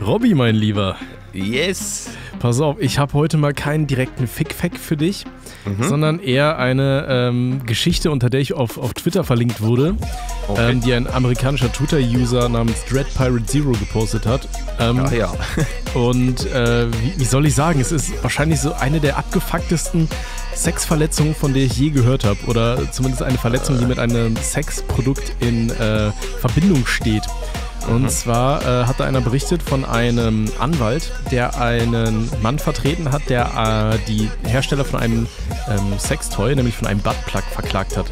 Robby, mein Lieber. Yes. Pass auf, ich habe heute mal keinen direkten Fick-Fack für dich, mhm. sondern eher eine ähm, Geschichte, unter der ich auf, auf Twitter verlinkt wurde, okay. ähm, die ein amerikanischer Twitter-User namens Dread Pirate Zero gepostet hat. Ähm, ja, ja. Und äh, wie, wie soll ich sagen, es ist wahrscheinlich so eine der abgefucktesten Sexverletzungen, von der ich je gehört habe. Oder zumindest eine Verletzung, die äh. mit einem Sexprodukt in äh, Verbindung steht. Und mhm. zwar äh, hat da einer berichtet von einem Anwalt, der einen Mann vertreten hat, der äh, die Hersteller von einem ähm, Sextoy, nämlich von einem Buttplug, verklagt hat.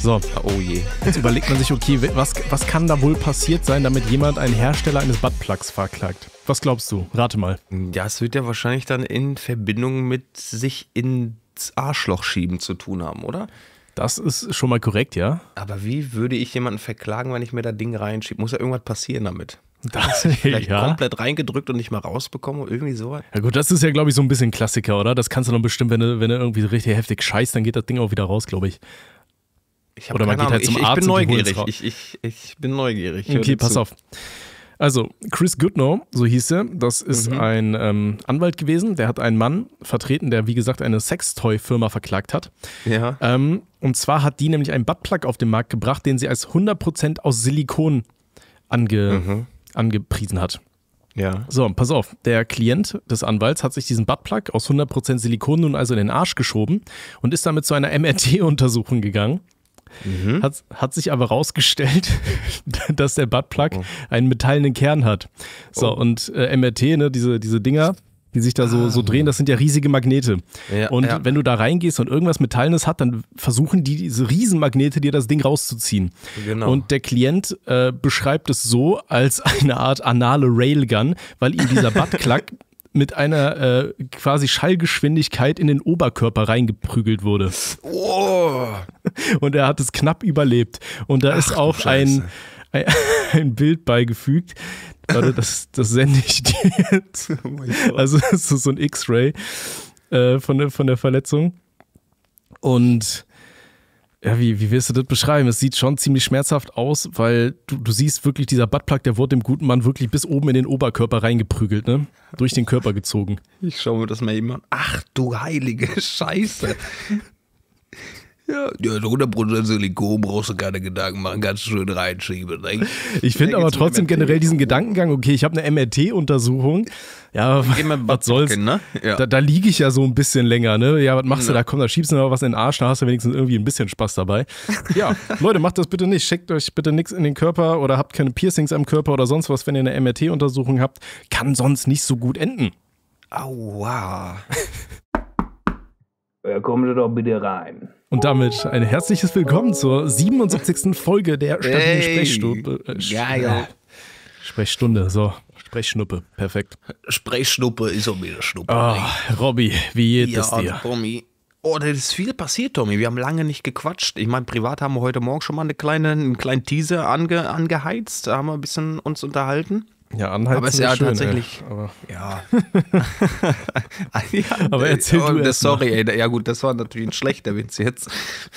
So, oh je. Jetzt überlegt man sich, okay, was, was kann da wohl passiert sein, damit jemand einen Hersteller eines Buttplugs verklagt? Was glaubst du? Rate mal. Ja, es wird ja wahrscheinlich dann in Verbindung mit sich ins Arschloch schieben zu tun haben, oder? Das ist schon mal korrekt, ja. Aber wie würde ich jemanden verklagen, wenn ich mir da Ding reinschiebe? Muss ja irgendwas passieren damit. Das, das vielleicht ja. komplett reingedrückt und nicht mal rausbekommen, irgendwie sowas. Ja gut, das ist ja, glaube ich, so ein bisschen Klassiker, oder? Das kannst du dann bestimmt, wenn du, wenn du irgendwie richtig heftig scheißt, dann geht das Ding auch wieder raus, glaube ich. ich oder man geht Ahnung. halt zum ich, Arzt. Ich bin neugierig. Ich, ich, ich bin neugierig. Okay, pass zu. auf. Also, Chris Goodnow, so hieß er, das ist mhm. ein ähm, Anwalt gewesen, der hat einen Mann vertreten, der, wie gesagt, eine Sextoy-Firma verklagt hat. Ja. Ähm, und zwar hat die nämlich einen Buttplug auf den Markt gebracht, den sie als 100% aus Silikon ange mhm. angepriesen hat. Ja. So, pass auf. Der Klient des Anwalts hat sich diesen Buttplug aus 100% Silikon nun also in den Arsch geschoben und ist damit zu einer MRT-Untersuchung gegangen. Mhm. Hat, hat sich aber rausgestellt, dass der Buttplug oh. einen metallenen Kern hat. So, oh. und äh, MRT, ne, diese, diese Dinger, die sich da so, ah. so drehen, das sind ja riesige Magnete. Ja, und ja. wenn du da reingehst und irgendwas Metallenes hat, dann versuchen die diese Riesenmagnete dir das Ding rauszuziehen. Genau. Und der Klient äh, beschreibt es so als eine Art anale Railgun, weil ihm dieser Buttplug, mit einer äh, quasi Schallgeschwindigkeit in den Oberkörper reingeprügelt wurde. Oh. Und er hat es knapp überlebt. Und da Ach, ist auch ein, ein, ein Bild beigefügt. Warte, das, das sende ich dir jetzt. Oh also das ist so ein X-Ray äh, von, der, von der Verletzung. Und ja, wie, wie willst du das beschreiben? Es sieht schon ziemlich schmerzhaft aus, weil du, du siehst wirklich, dieser Buttplug, der wurde dem guten Mann wirklich bis oben in den Oberkörper reingeprügelt, ne? Durch den Körper gezogen. Ich schaue mir das mal eben an. Ach du heilige Scheiße. Ja, ja 100% Silikon brauchst du keine Gedanken machen, ganz schön reinschieben. Ne? Ich finde aber trotzdem generell diesen Gedankengang, okay, ich habe eine MRT-Untersuchung. Ja, was soll's. Ne? Ja. Da, da liege ich ja so ein bisschen länger, ne? Ja, was machst ja. du da? Komm, da schiebst du noch was in den Arsch, da hast du wenigstens irgendwie ein bisschen Spaß dabei. Ja, Leute, macht das bitte nicht. Schickt euch bitte nichts in den Körper oder habt keine Piercings am Körper oder sonst was, wenn ihr eine MRT-Untersuchung habt. Kann sonst nicht so gut enden. Aua. ja, kommen Sie doch bitte rein. Und damit ein herzliches Willkommen zur 77. Folge der stabilen hey, Sprechstunde. Ja, ja. Sprechstunde, so. Sprechschnuppe, perfekt. Sprechschnuppe ist auch wieder Schnuppe. Oh, Robby, wie geht ja, es dir? Tommy. Oh, da ist viel passiert, Tommy. Wir haben lange nicht gequatscht. Ich meine, privat haben wir heute Morgen schon mal eine kleine, einen kleinen Teaser ange, angeheizt. Da haben wir ein bisschen uns unterhalten. Ja, anheizen aber es ist ja schön, tatsächlich. Ey, aber ja. ja. aber erzähl oh, du das, Sorry, ey, ja gut, das war natürlich ein schlechter Witz jetzt,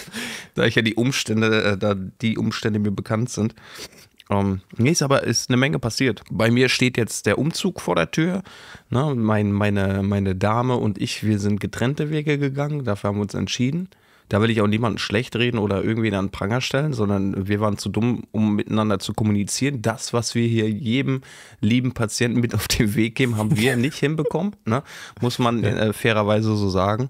da ich ja die Umstände, äh, da die Umstände mir bekannt sind. Um, ähm, nee, ist aber ist eine Menge passiert. Bei mir steht jetzt der Umzug vor der Tür. Ne, mein, meine, meine Dame und ich, wir sind getrennte Wege gegangen. Dafür haben wir uns entschieden da will ich auch niemanden schlecht reden oder irgendwie an den Pranger stellen, sondern wir waren zu dumm, um miteinander zu kommunizieren. Das, was wir hier jedem lieben Patienten mit auf den Weg geben, haben wir nicht hinbekommen. Ne? Muss man ja. äh, fairerweise so sagen.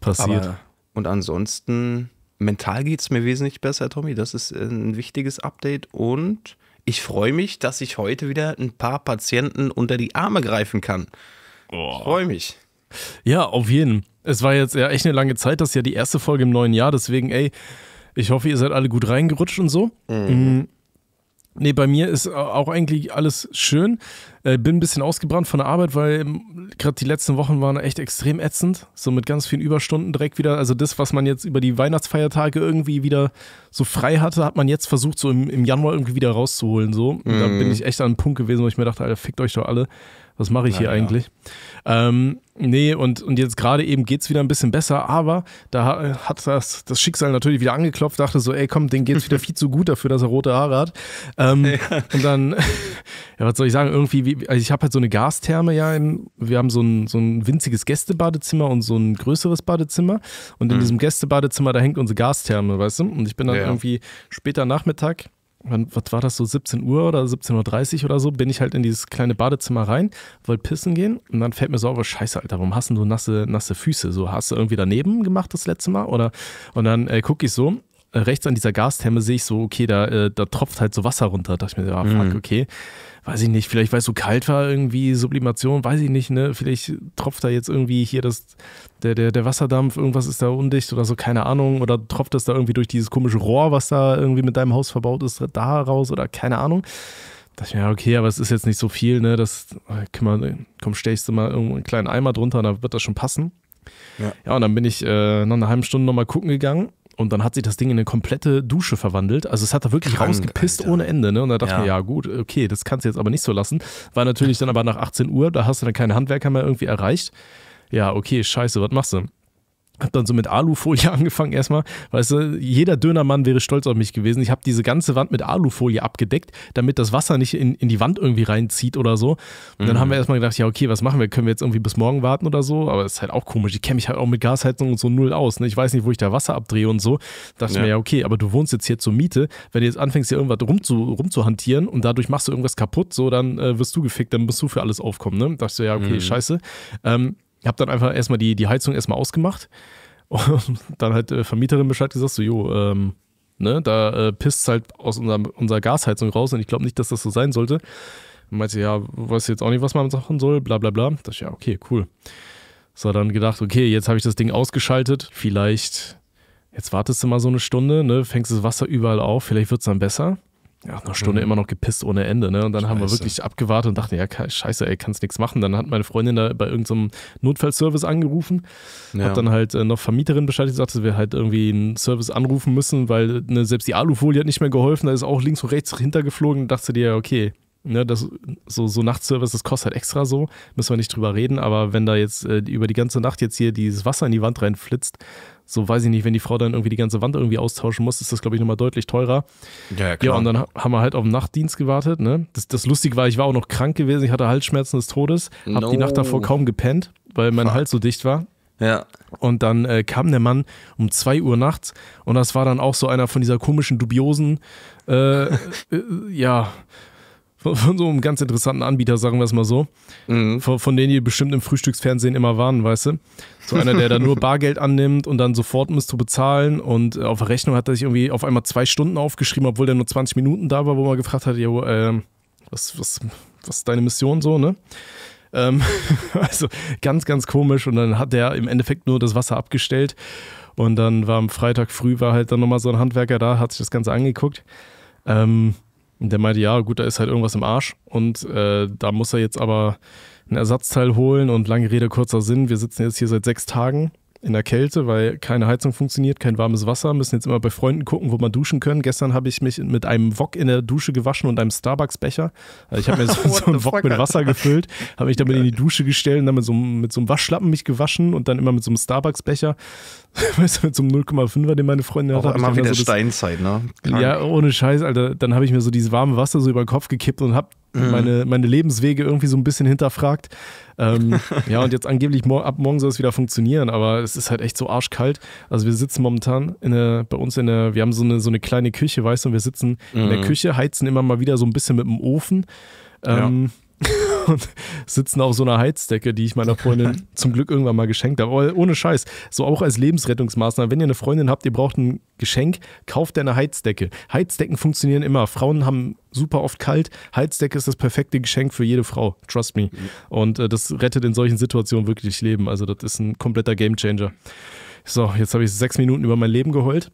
Passiert. Aber, und ansonsten, mental geht es mir wesentlich besser, Tommy. Das ist äh, ein wichtiges Update und ich freue mich, dass ich heute wieder ein paar Patienten unter die Arme greifen kann. Oh. Ich freue mich. Ja, auf jeden. Es war jetzt ja echt eine lange Zeit, das ist ja die erste Folge im neuen Jahr, deswegen, ey, ich hoffe, ihr seid alle gut reingerutscht und so. Mhm. Mm. Nee, bei mir ist auch eigentlich alles schön. Äh, bin ein bisschen ausgebrannt von der Arbeit, weil ähm, gerade die letzten Wochen waren echt extrem ätzend. So mit ganz vielen Überstunden direkt wieder. Also das, was man jetzt über die Weihnachtsfeiertage irgendwie wieder so frei hatte, hat man jetzt versucht, so im, im Januar irgendwie wieder rauszuholen. So. Und mhm. da bin ich echt an einem Punkt gewesen, wo ich mir dachte, Alter, fickt euch doch alle was mache ich Na, hier ja. eigentlich? Ähm, nee, und, und jetzt gerade eben geht es wieder ein bisschen besser, aber da hat das, das Schicksal natürlich wieder angeklopft, dachte so, ey komm, den geht es wieder viel zu gut dafür, dass er rote Haare hat. Ähm, ja. Und dann, ja, was soll ich sagen, irgendwie, wie, also ich habe halt so eine Gastherme ja, in, wir haben so ein, so ein winziges Gästebadezimmer und so ein größeres Badezimmer und in mhm. diesem Gästebadezimmer, da hängt unsere Gastherme, weißt du? Und ich bin dann ja. irgendwie später Nachmittag wann, was war das so, 17 Uhr oder 17.30 Uhr oder so, bin ich halt in dieses kleine Badezimmer rein, wollte pissen gehen und dann fällt mir so auf, oh, scheiße, Alter, warum hast du nasse, nasse Füße? So, hast du irgendwie daneben gemacht das letzte Mal? Oder, und dann äh, gucke ich so, äh, rechts an dieser Gastherme sehe ich so, okay, da, äh, da tropft halt so Wasser runter. Da dachte ich mir, ah, fuck, mhm. okay weiß ich nicht, vielleicht weil es so kalt war, irgendwie Sublimation, weiß ich nicht, ne? Vielleicht tropft da jetzt irgendwie hier das, der, der, der Wasserdampf, irgendwas ist da undicht oder so, keine Ahnung, oder tropft das da irgendwie durch dieses komische Rohr, was da irgendwie mit deinem Haus verbaut ist, da raus oder keine Ahnung. Da dachte ich mir, ja, okay, aber es ist jetzt nicht so viel, ne? Das, kümmer, komm, stellst du mal irgendwo einen kleinen Eimer drunter dann wird das schon passen. Ja, ja und dann bin ich äh, nach einer halben Stunde nochmal gucken gegangen und dann hat sich das Ding in eine komplette Dusche verwandelt. Also es hat da wirklich Krank, rausgepisst Alter. ohne Ende. Ne? Und da dachte ja. ich mir, ja gut, okay, das kannst du jetzt aber nicht so lassen. War natürlich dann aber nach 18 Uhr, da hast du dann keine Handwerker mehr irgendwie erreicht. Ja, okay, scheiße, was machst du? Hab dann so mit Alufolie angefangen erstmal. Weißt du, jeder Dönermann wäre stolz auf mich gewesen. Ich habe diese ganze Wand mit Alufolie abgedeckt, damit das Wasser nicht in, in die Wand irgendwie reinzieht oder so. Und mhm. dann haben wir erstmal gedacht, ja, okay, was machen wir? Können wir jetzt irgendwie bis morgen warten oder so? Aber es ist halt auch komisch. Ich kenne mich halt auch mit Gasheizung und so null aus. Ne? Ich weiß nicht, wo ich da Wasser abdrehe und so. Da dachte ja. ich mir, ja, okay, aber du wohnst jetzt hier zur Miete. Wenn du jetzt anfängst, hier irgendwas rumzu, rumzuhantieren und dadurch machst du irgendwas kaputt, so, dann äh, wirst du gefickt, dann musst du für alles aufkommen. Ne? Da dachte ich, ja, okay, mhm. scheiße. Ähm, ich habe dann einfach erstmal die, die Heizung erstmal ausgemacht und dann hat äh, Vermieterin Bescheid gesagt, so, jo, ähm, ne, da äh, pisst halt aus unserem, unserer Gasheizung raus und ich glaube nicht, dass das so sein sollte. Dann meinte sie, ja, weiß jetzt auch nicht, was man machen soll, bla bla bla. Dachte ich, ja, okay, cool. So, dann gedacht, okay, jetzt habe ich das Ding ausgeschaltet, vielleicht, jetzt wartest du mal so eine Stunde, ne, fängst das Wasser überall auf, vielleicht wird es dann besser nach einer Stunde mhm. immer noch gepisst ohne Ende. Ne? Und dann scheiße. haben wir wirklich abgewartet und dachten, ja, scheiße, ey, kannst nichts machen. Dann hat meine Freundin da bei irgendeinem so Notfallservice angerufen, ja. hat dann halt äh, noch Vermieterin Bescheid gesagt, dass wir halt irgendwie einen Service anrufen müssen, weil ne, selbst die Alufolie hat nicht mehr geholfen, da ist auch links und rechts hintergeflogen und dachte dir, okay, ne, das, so, so Nachtservice, das kostet halt extra so, müssen wir nicht drüber reden, aber wenn da jetzt äh, über die ganze Nacht jetzt hier dieses Wasser in die Wand reinflitzt, so weiß ich nicht, wenn die Frau dann irgendwie die ganze Wand irgendwie austauschen muss, ist das, glaube ich, nochmal deutlich teurer. Ja, klar. Ja, und dann haben wir halt auf den Nachtdienst gewartet. Ne? Das, das Lustige war, ich war auch noch krank gewesen, ich hatte Halsschmerzen des Todes, habe no. die Nacht davor kaum gepennt, weil mein Hals so dicht war. Ja. Und dann äh, kam der Mann um 2 Uhr nachts und das war dann auch so einer von dieser komischen, dubiosen, äh, äh, ja, von, von, so einem ganz interessanten Anbieter, sagen wir es mal so. Mhm. Von, von, denen, die bestimmt im Frühstücksfernsehen immer waren, weißt du? So einer, der da nur Bargeld annimmt und dann sofort musst du bezahlen und äh, auf Rechnung hat er sich irgendwie auf einmal zwei Stunden aufgeschrieben, obwohl der nur 20 Minuten da war, wo man gefragt hat, jo, äh, was, was, was ist deine Mission so, ne? Ähm, also ganz, ganz komisch und dann hat der im Endeffekt nur das Wasser abgestellt und dann war am Freitag früh war halt dann nochmal so ein Handwerker da, hat sich das Ganze angeguckt. Ähm, und der meinte, ja, gut, da ist halt irgendwas im Arsch und äh, da muss er jetzt aber ein Ersatzteil holen und lange Rede, kurzer Sinn. Wir sitzen jetzt hier seit sechs Tagen in der Kälte, weil keine Heizung funktioniert, kein warmes Wasser, müssen jetzt immer bei Freunden gucken, wo man duschen können. Gestern habe ich mich mit einem Wok in der Dusche gewaschen und einem Starbucks-Becher. Also ich habe mir so, so einen Wok mit Wasser gefüllt, habe mich damit in die Dusche gestellt und dann mit so, mit so einem Waschlappen mich gewaschen und dann immer mit so einem Starbucks-Becher. weißt du, mit so einem 0,5er, den meine Freunde hatten. Auch immer wieder so also Steinzeit, ne? Krank. Ja, ohne Scheiß, Alter. Dann habe ich mir so dieses warme Wasser so über den Kopf gekippt und habe mhm. meine, meine Lebenswege irgendwie so ein bisschen hinterfragt. Ähm, ja, und jetzt angeblich mor ab morgen soll es wieder funktionieren, aber es ist halt echt so arschkalt. Also wir sitzen momentan in der, bei uns in der, wir haben so eine, so eine kleine Küche, weißt du, und wir sitzen mhm. in der mhm. Küche, heizen immer mal wieder so ein bisschen mit dem Ofen. Ähm, ja und sitzen auf so einer Heizdecke, die ich meiner Freundin zum Glück irgendwann mal geschenkt habe. Aber ohne Scheiß, so auch als Lebensrettungsmaßnahme, wenn ihr eine Freundin habt, ihr braucht ein Geschenk, kauft eine Heizdecke. Heizdecken funktionieren immer. Frauen haben super oft kalt. Heizdecke ist das perfekte Geschenk für jede Frau. Trust me. Und äh, das rettet in solchen Situationen wirklich Leben. Also das ist ein kompletter Gamechanger. So, jetzt habe ich sechs Minuten über mein Leben geheult.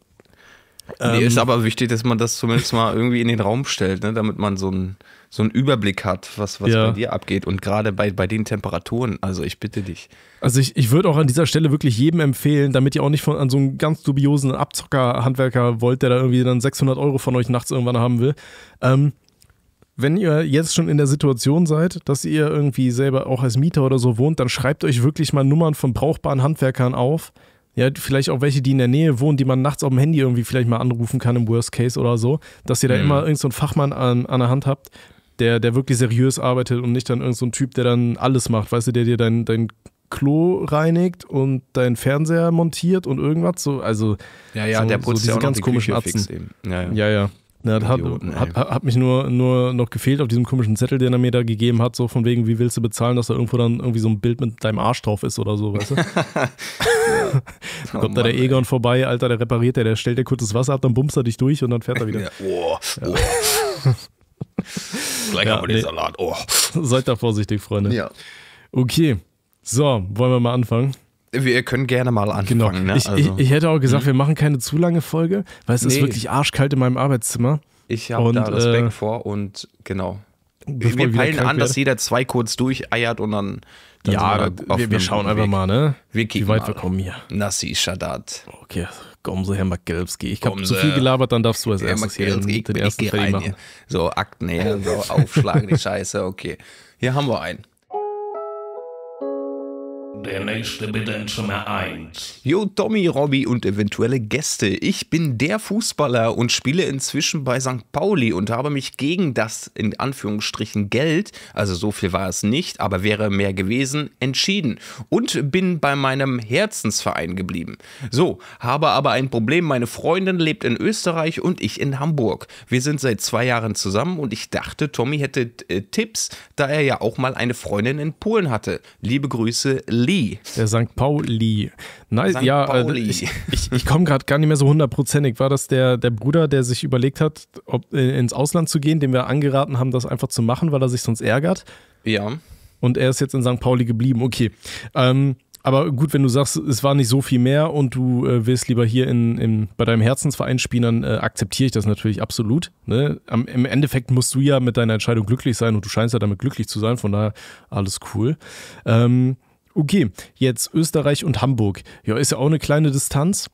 Mir ähm, ist aber wichtig, dass man das zumindest mal irgendwie in den Raum stellt, ne? damit man so einen so einen Überblick hat, was, was ja. bei dir abgeht. Und gerade bei, bei den Temperaturen, also ich bitte dich. Also ich, ich würde auch an dieser Stelle wirklich jedem empfehlen, damit ihr auch nicht von, an so einen ganz dubiosen Abzocker-Handwerker wollt, der da irgendwie dann 600 Euro von euch nachts irgendwann haben will. Ähm, wenn ihr jetzt schon in der Situation seid, dass ihr irgendwie selber auch als Mieter oder so wohnt, dann schreibt euch wirklich mal Nummern von brauchbaren Handwerkern auf, ja, vielleicht auch welche, die in der Nähe wohnen, die man nachts auf dem Handy irgendwie vielleicht mal anrufen kann im Worst Case oder so, dass ihr da mhm. immer irgendeinen so Fachmann an, an der Hand habt, der, der wirklich seriös arbeitet und nicht dann irgendein so Typ, der dann alles macht, weißt du, der dir dein, dein Klo reinigt und deinen Fernseher montiert und irgendwas so, also ja ja, so, der putzt so ja auch ganz komischen Atzen. Ja ja. ja, ja. Ja, ne, das Idioten, hat, hat, mich nur, nur noch gefehlt auf diesem komischen Zettel, den er mir da gegeben hat, so von wegen, wie willst du bezahlen, dass da irgendwo dann irgendwie so ein Bild mit deinem Arsch drauf ist oder so, weißt du? Dann kommt oh, da der oh Egon ey. vorbei, Alter, der repariert der, der stellt dir kurzes Wasser ab, dann bummst er dich durch und dann fährt er wieder. Ja. Oh, oh. Gleich ja, haben wir den Salat. Oh. Seid da vorsichtig, Freunde. Ja. Okay. So, wollen wir mal anfangen? wir können gerne mal anfangen. Genau. Ne? Ich, also. ich, ich, hätte auch gesagt, hm? wir machen keine zu lange Folge, weil es nee. ist wirklich arschkalt in meinem Arbeitszimmer. Ich habe da Respekt äh, vor und genau. Bevor wir peilen an, dass jeder zwei kurz durcheiert und dann. dann ja, wir, wir, wir, schauen einfach mal, ne? Wir wie weit mal. wir kommen hier. Nassi Shadat. Okay, kommen Sie, Herr Makelski. Ich habe zu viel gelabert, dann darfst du als Herr erstes hier den, ersten ich, machen. Hier. So, Akten her, so, aufschlagen die Scheiße, okay. Hier haben wir einen. Der nächste bitte in Zimmer 1. Jo, Tommy, Robby und eventuelle Gäste. Ich bin der Fußballer und spiele inzwischen bei St. Pauli und habe mich gegen das in Anführungsstrichen Geld, also so viel war es nicht, aber wäre mehr gewesen, entschieden und bin bei meinem Herzensverein geblieben. So, habe aber ein Problem. Meine Freundin lebt in Österreich und ich in Hamburg. Wir sind seit zwei Jahren zusammen und ich dachte, Tommy hätte äh, Tipps, da er ja auch mal eine Freundin in Polen hatte. Liebe Grüße, Lee. Pauli. Der St. Pauli. Nein, St. ja, äh, Pauli. ich, ich, ich komme gerade gar nicht mehr so hundertprozentig. War das der, der Bruder, der sich überlegt hat, ob, äh, ins Ausland zu gehen, dem wir angeraten haben, das einfach zu machen, weil er sich sonst ärgert? Ja. Und er ist jetzt in St. Pauli geblieben. Okay. Ähm, aber gut, wenn du sagst, es war nicht so viel mehr und du äh, willst lieber hier in, in, bei deinem Herzensverein spielen, dann äh, akzeptiere ich das natürlich absolut. Ne? Am, Im Endeffekt musst du ja mit deiner Entscheidung glücklich sein und du scheinst ja damit glücklich zu sein, von daher alles cool. Ähm, Okay, jetzt Österreich und Hamburg. Ja, ist ja auch eine kleine Distanz.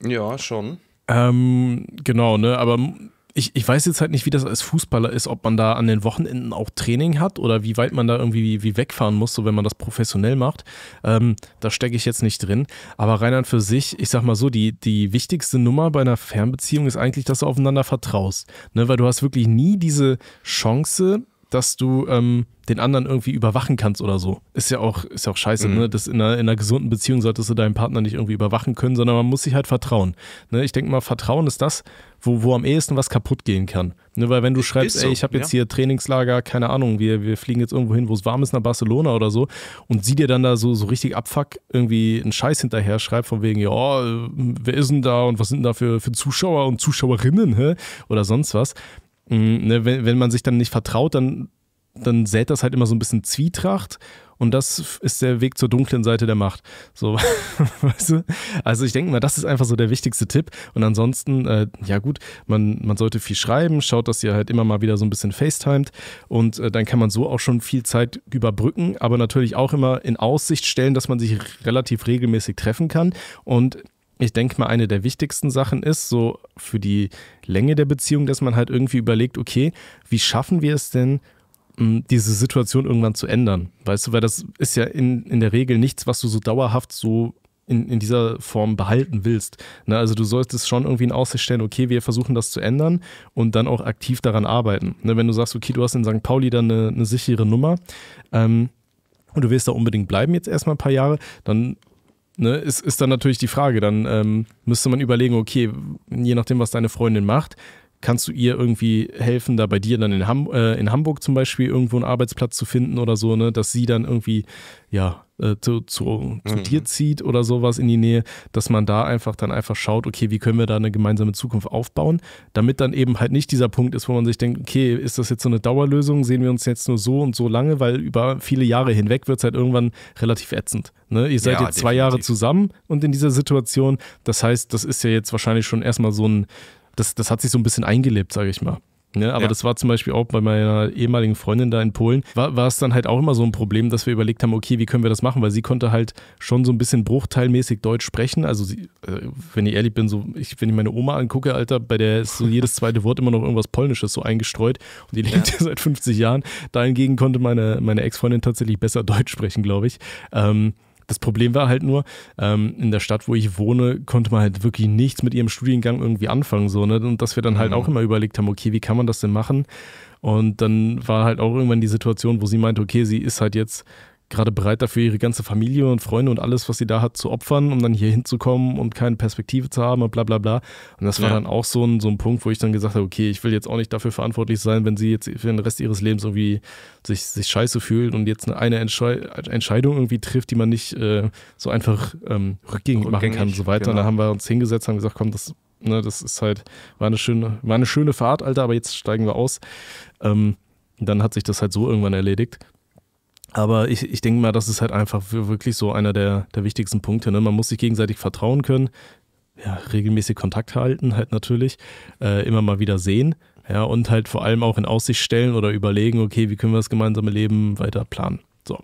Ja, schon. Ähm, genau, ne? Aber ich, ich weiß jetzt halt nicht, wie das als Fußballer ist, ob man da an den Wochenenden auch Training hat oder wie weit man da irgendwie wie, wegfahren muss, so wenn man das professionell macht. Ähm, da stecke ich jetzt nicht drin. Aber rein an für sich, ich sag mal so, die, die wichtigste Nummer bei einer Fernbeziehung ist eigentlich, dass du aufeinander vertraust. Ne? Weil du hast wirklich nie diese Chance, dass du ähm, den anderen irgendwie überwachen kannst oder so. Ist ja auch, ist ja auch scheiße, mhm. ne? Das in einer, in einer gesunden Beziehung solltest du deinen Partner nicht irgendwie überwachen können, sondern man muss sich halt vertrauen. Ne? Ich denke mal, Vertrauen ist das, wo, wo am ehesten was kaputt gehen kann. Ne? Weil wenn du schreibst, so, ey, ich habe jetzt ja. hier Trainingslager, keine Ahnung, wir, wir fliegen jetzt irgendwo hin, wo es warm ist, nach Barcelona oder so und sie dir dann da so, so richtig abfuck irgendwie einen Scheiß hinterher schreibt, von wegen, ja, äh, wer ist denn da und was sind denn da für, für Zuschauer und Zuschauerinnen hä? oder sonst was Mhm, ne, wenn, wenn man sich dann nicht vertraut, dann, dann sät das halt immer so ein bisschen Zwietracht. Und das ist der Weg zur dunklen Seite der Macht. So, weißt du? Also ich denke mal, das ist einfach so der wichtigste Tipp. Und ansonsten, äh, ja gut, man, man sollte viel schreiben, schaut, dass ihr halt immer mal wieder so ein bisschen facetimet. Und äh, dann kann man so auch schon viel Zeit überbrücken, aber natürlich auch immer in Aussicht stellen, dass man sich relativ regelmäßig treffen kann. Und ich denke mal, eine der wichtigsten Sachen ist, so für die Länge der Beziehung, dass man halt irgendwie überlegt, okay, wie schaffen wir es denn, diese Situation irgendwann zu ändern? Weißt du, weil das ist ja in, in der Regel nichts, was du so dauerhaft so in, in dieser Form behalten willst. Ne? Also du solltest schon irgendwie in Aussicht stellen, okay, wir versuchen das zu ändern und dann auch aktiv daran arbeiten. Ne? Wenn du sagst, okay, du hast in St. Pauli dann eine, eine sichere Nummer, ähm, und du willst da unbedingt bleiben jetzt erstmal ein paar Jahre, dann ne, ist, ist dann natürlich die Frage. Dann ähm, müsste man überlegen, okay, je nachdem, was deine Freundin macht, kannst du ihr irgendwie helfen, da bei dir dann in, Ham äh, in Hamburg zum Beispiel irgendwo einen Arbeitsplatz zu finden oder so, ne, dass sie dann irgendwie, ja, äh, zu, zu, zu mhm. dir zieht oder sowas in die Nähe, dass man da einfach dann einfach schaut, okay, wie können wir da eine gemeinsame Zukunft aufbauen, damit dann eben halt nicht dieser Punkt ist, wo man sich denkt, okay, ist das jetzt so eine Dauerlösung, sehen wir uns jetzt nur so und so lange, weil über viele Jahre hinweg wird es halt irgendwann relativ ätzend. Ne? Ihr seid ja, jetzt definitiv. zwei Jahre zusammen und in dieser Situation, das heißt, das ist ja jetzt wahrscheinlich schon erstmal so ein, das, das hat sich so ein bisschen eingelebt, sage ich mal. Ne? Aber ja. das war zum Beispiel auch bei meiner ehemaligen Freundin da in Polen, war, war es dann halt auch immer so ein Problem, dass wir überlegt haben, okay, wie können wir das machen? Weil sie konnte halt schon so ein bisschen bruchteilmäßig Deutsch sprechen. Also sie, äh, wenn ich ehrlich bin, so, ich, wenn ich meine Oma angucke, Alter, bei der ist so jedes zweite Wort immer noch irgendwas Polnisches so eingestreut und die lebt ja seit 50 Jahren. Dahingegen konnte meine, meine Ex-Freundin tatsächlich besser Deutsch sprechen, glaube ich. Ähm, das Problem war halt nur, ähm, in der Stadt, wo ich wohne, konnte man halt wirklich nichts mit ihrem Studiengang irgendwie anfangen. So, ne? Und dass wir dann halt mhm. auch immer überlegt haben, okay, wie kann man das denn machen? Und dann war halt auch irgendwann die Situation, wo sie meinte, okay, sie ist halt jetzt gerade bereit dafür, ihre ganze Familie und Freunde und alles, was sie da hat, zu opfern, um dann hier hinzukommen und keine Perspektive zu haben und bla bla bla. Und das war ja. dann auch so ein, so ein Punkt, wo ich dann gesagt habe, okay, ich will jetzt auch nicht dafür verantwortlich sein, wenn sie jetzt für den Rest ihres Lebens irgendwie sich, sich scheiße fühlt und jetzt eine, Entsche Entscheidung irgendwie trifft, die man nicht äh, so einfach ähm, rückgängig, rückgängig, machen kann und so weiter. Genau. Und dann haben wir uns hingesetzt und gesagt, komm, das, ne, das ist halt, war eine schöne, war eine schöne Fahrt, Alter, aber jetzt steigen wir aus. Ähm, dann hat sich das halt so irgendwann erledigt. Aber ich, ich denke mal, das ist halt einfach wirklich so einer der, der wichtigsten Punkte. Ne? Man muss sich gegenseitig vertrauen können, ja, regelmäßig Kontakt halten, halt natürlich, äh, immer mal wieder sehen. Ja, und halt vor allem auch in Aussicht stellen oder überlegen, okay, wie können wir das gemeinsame Leben weiter planen. So.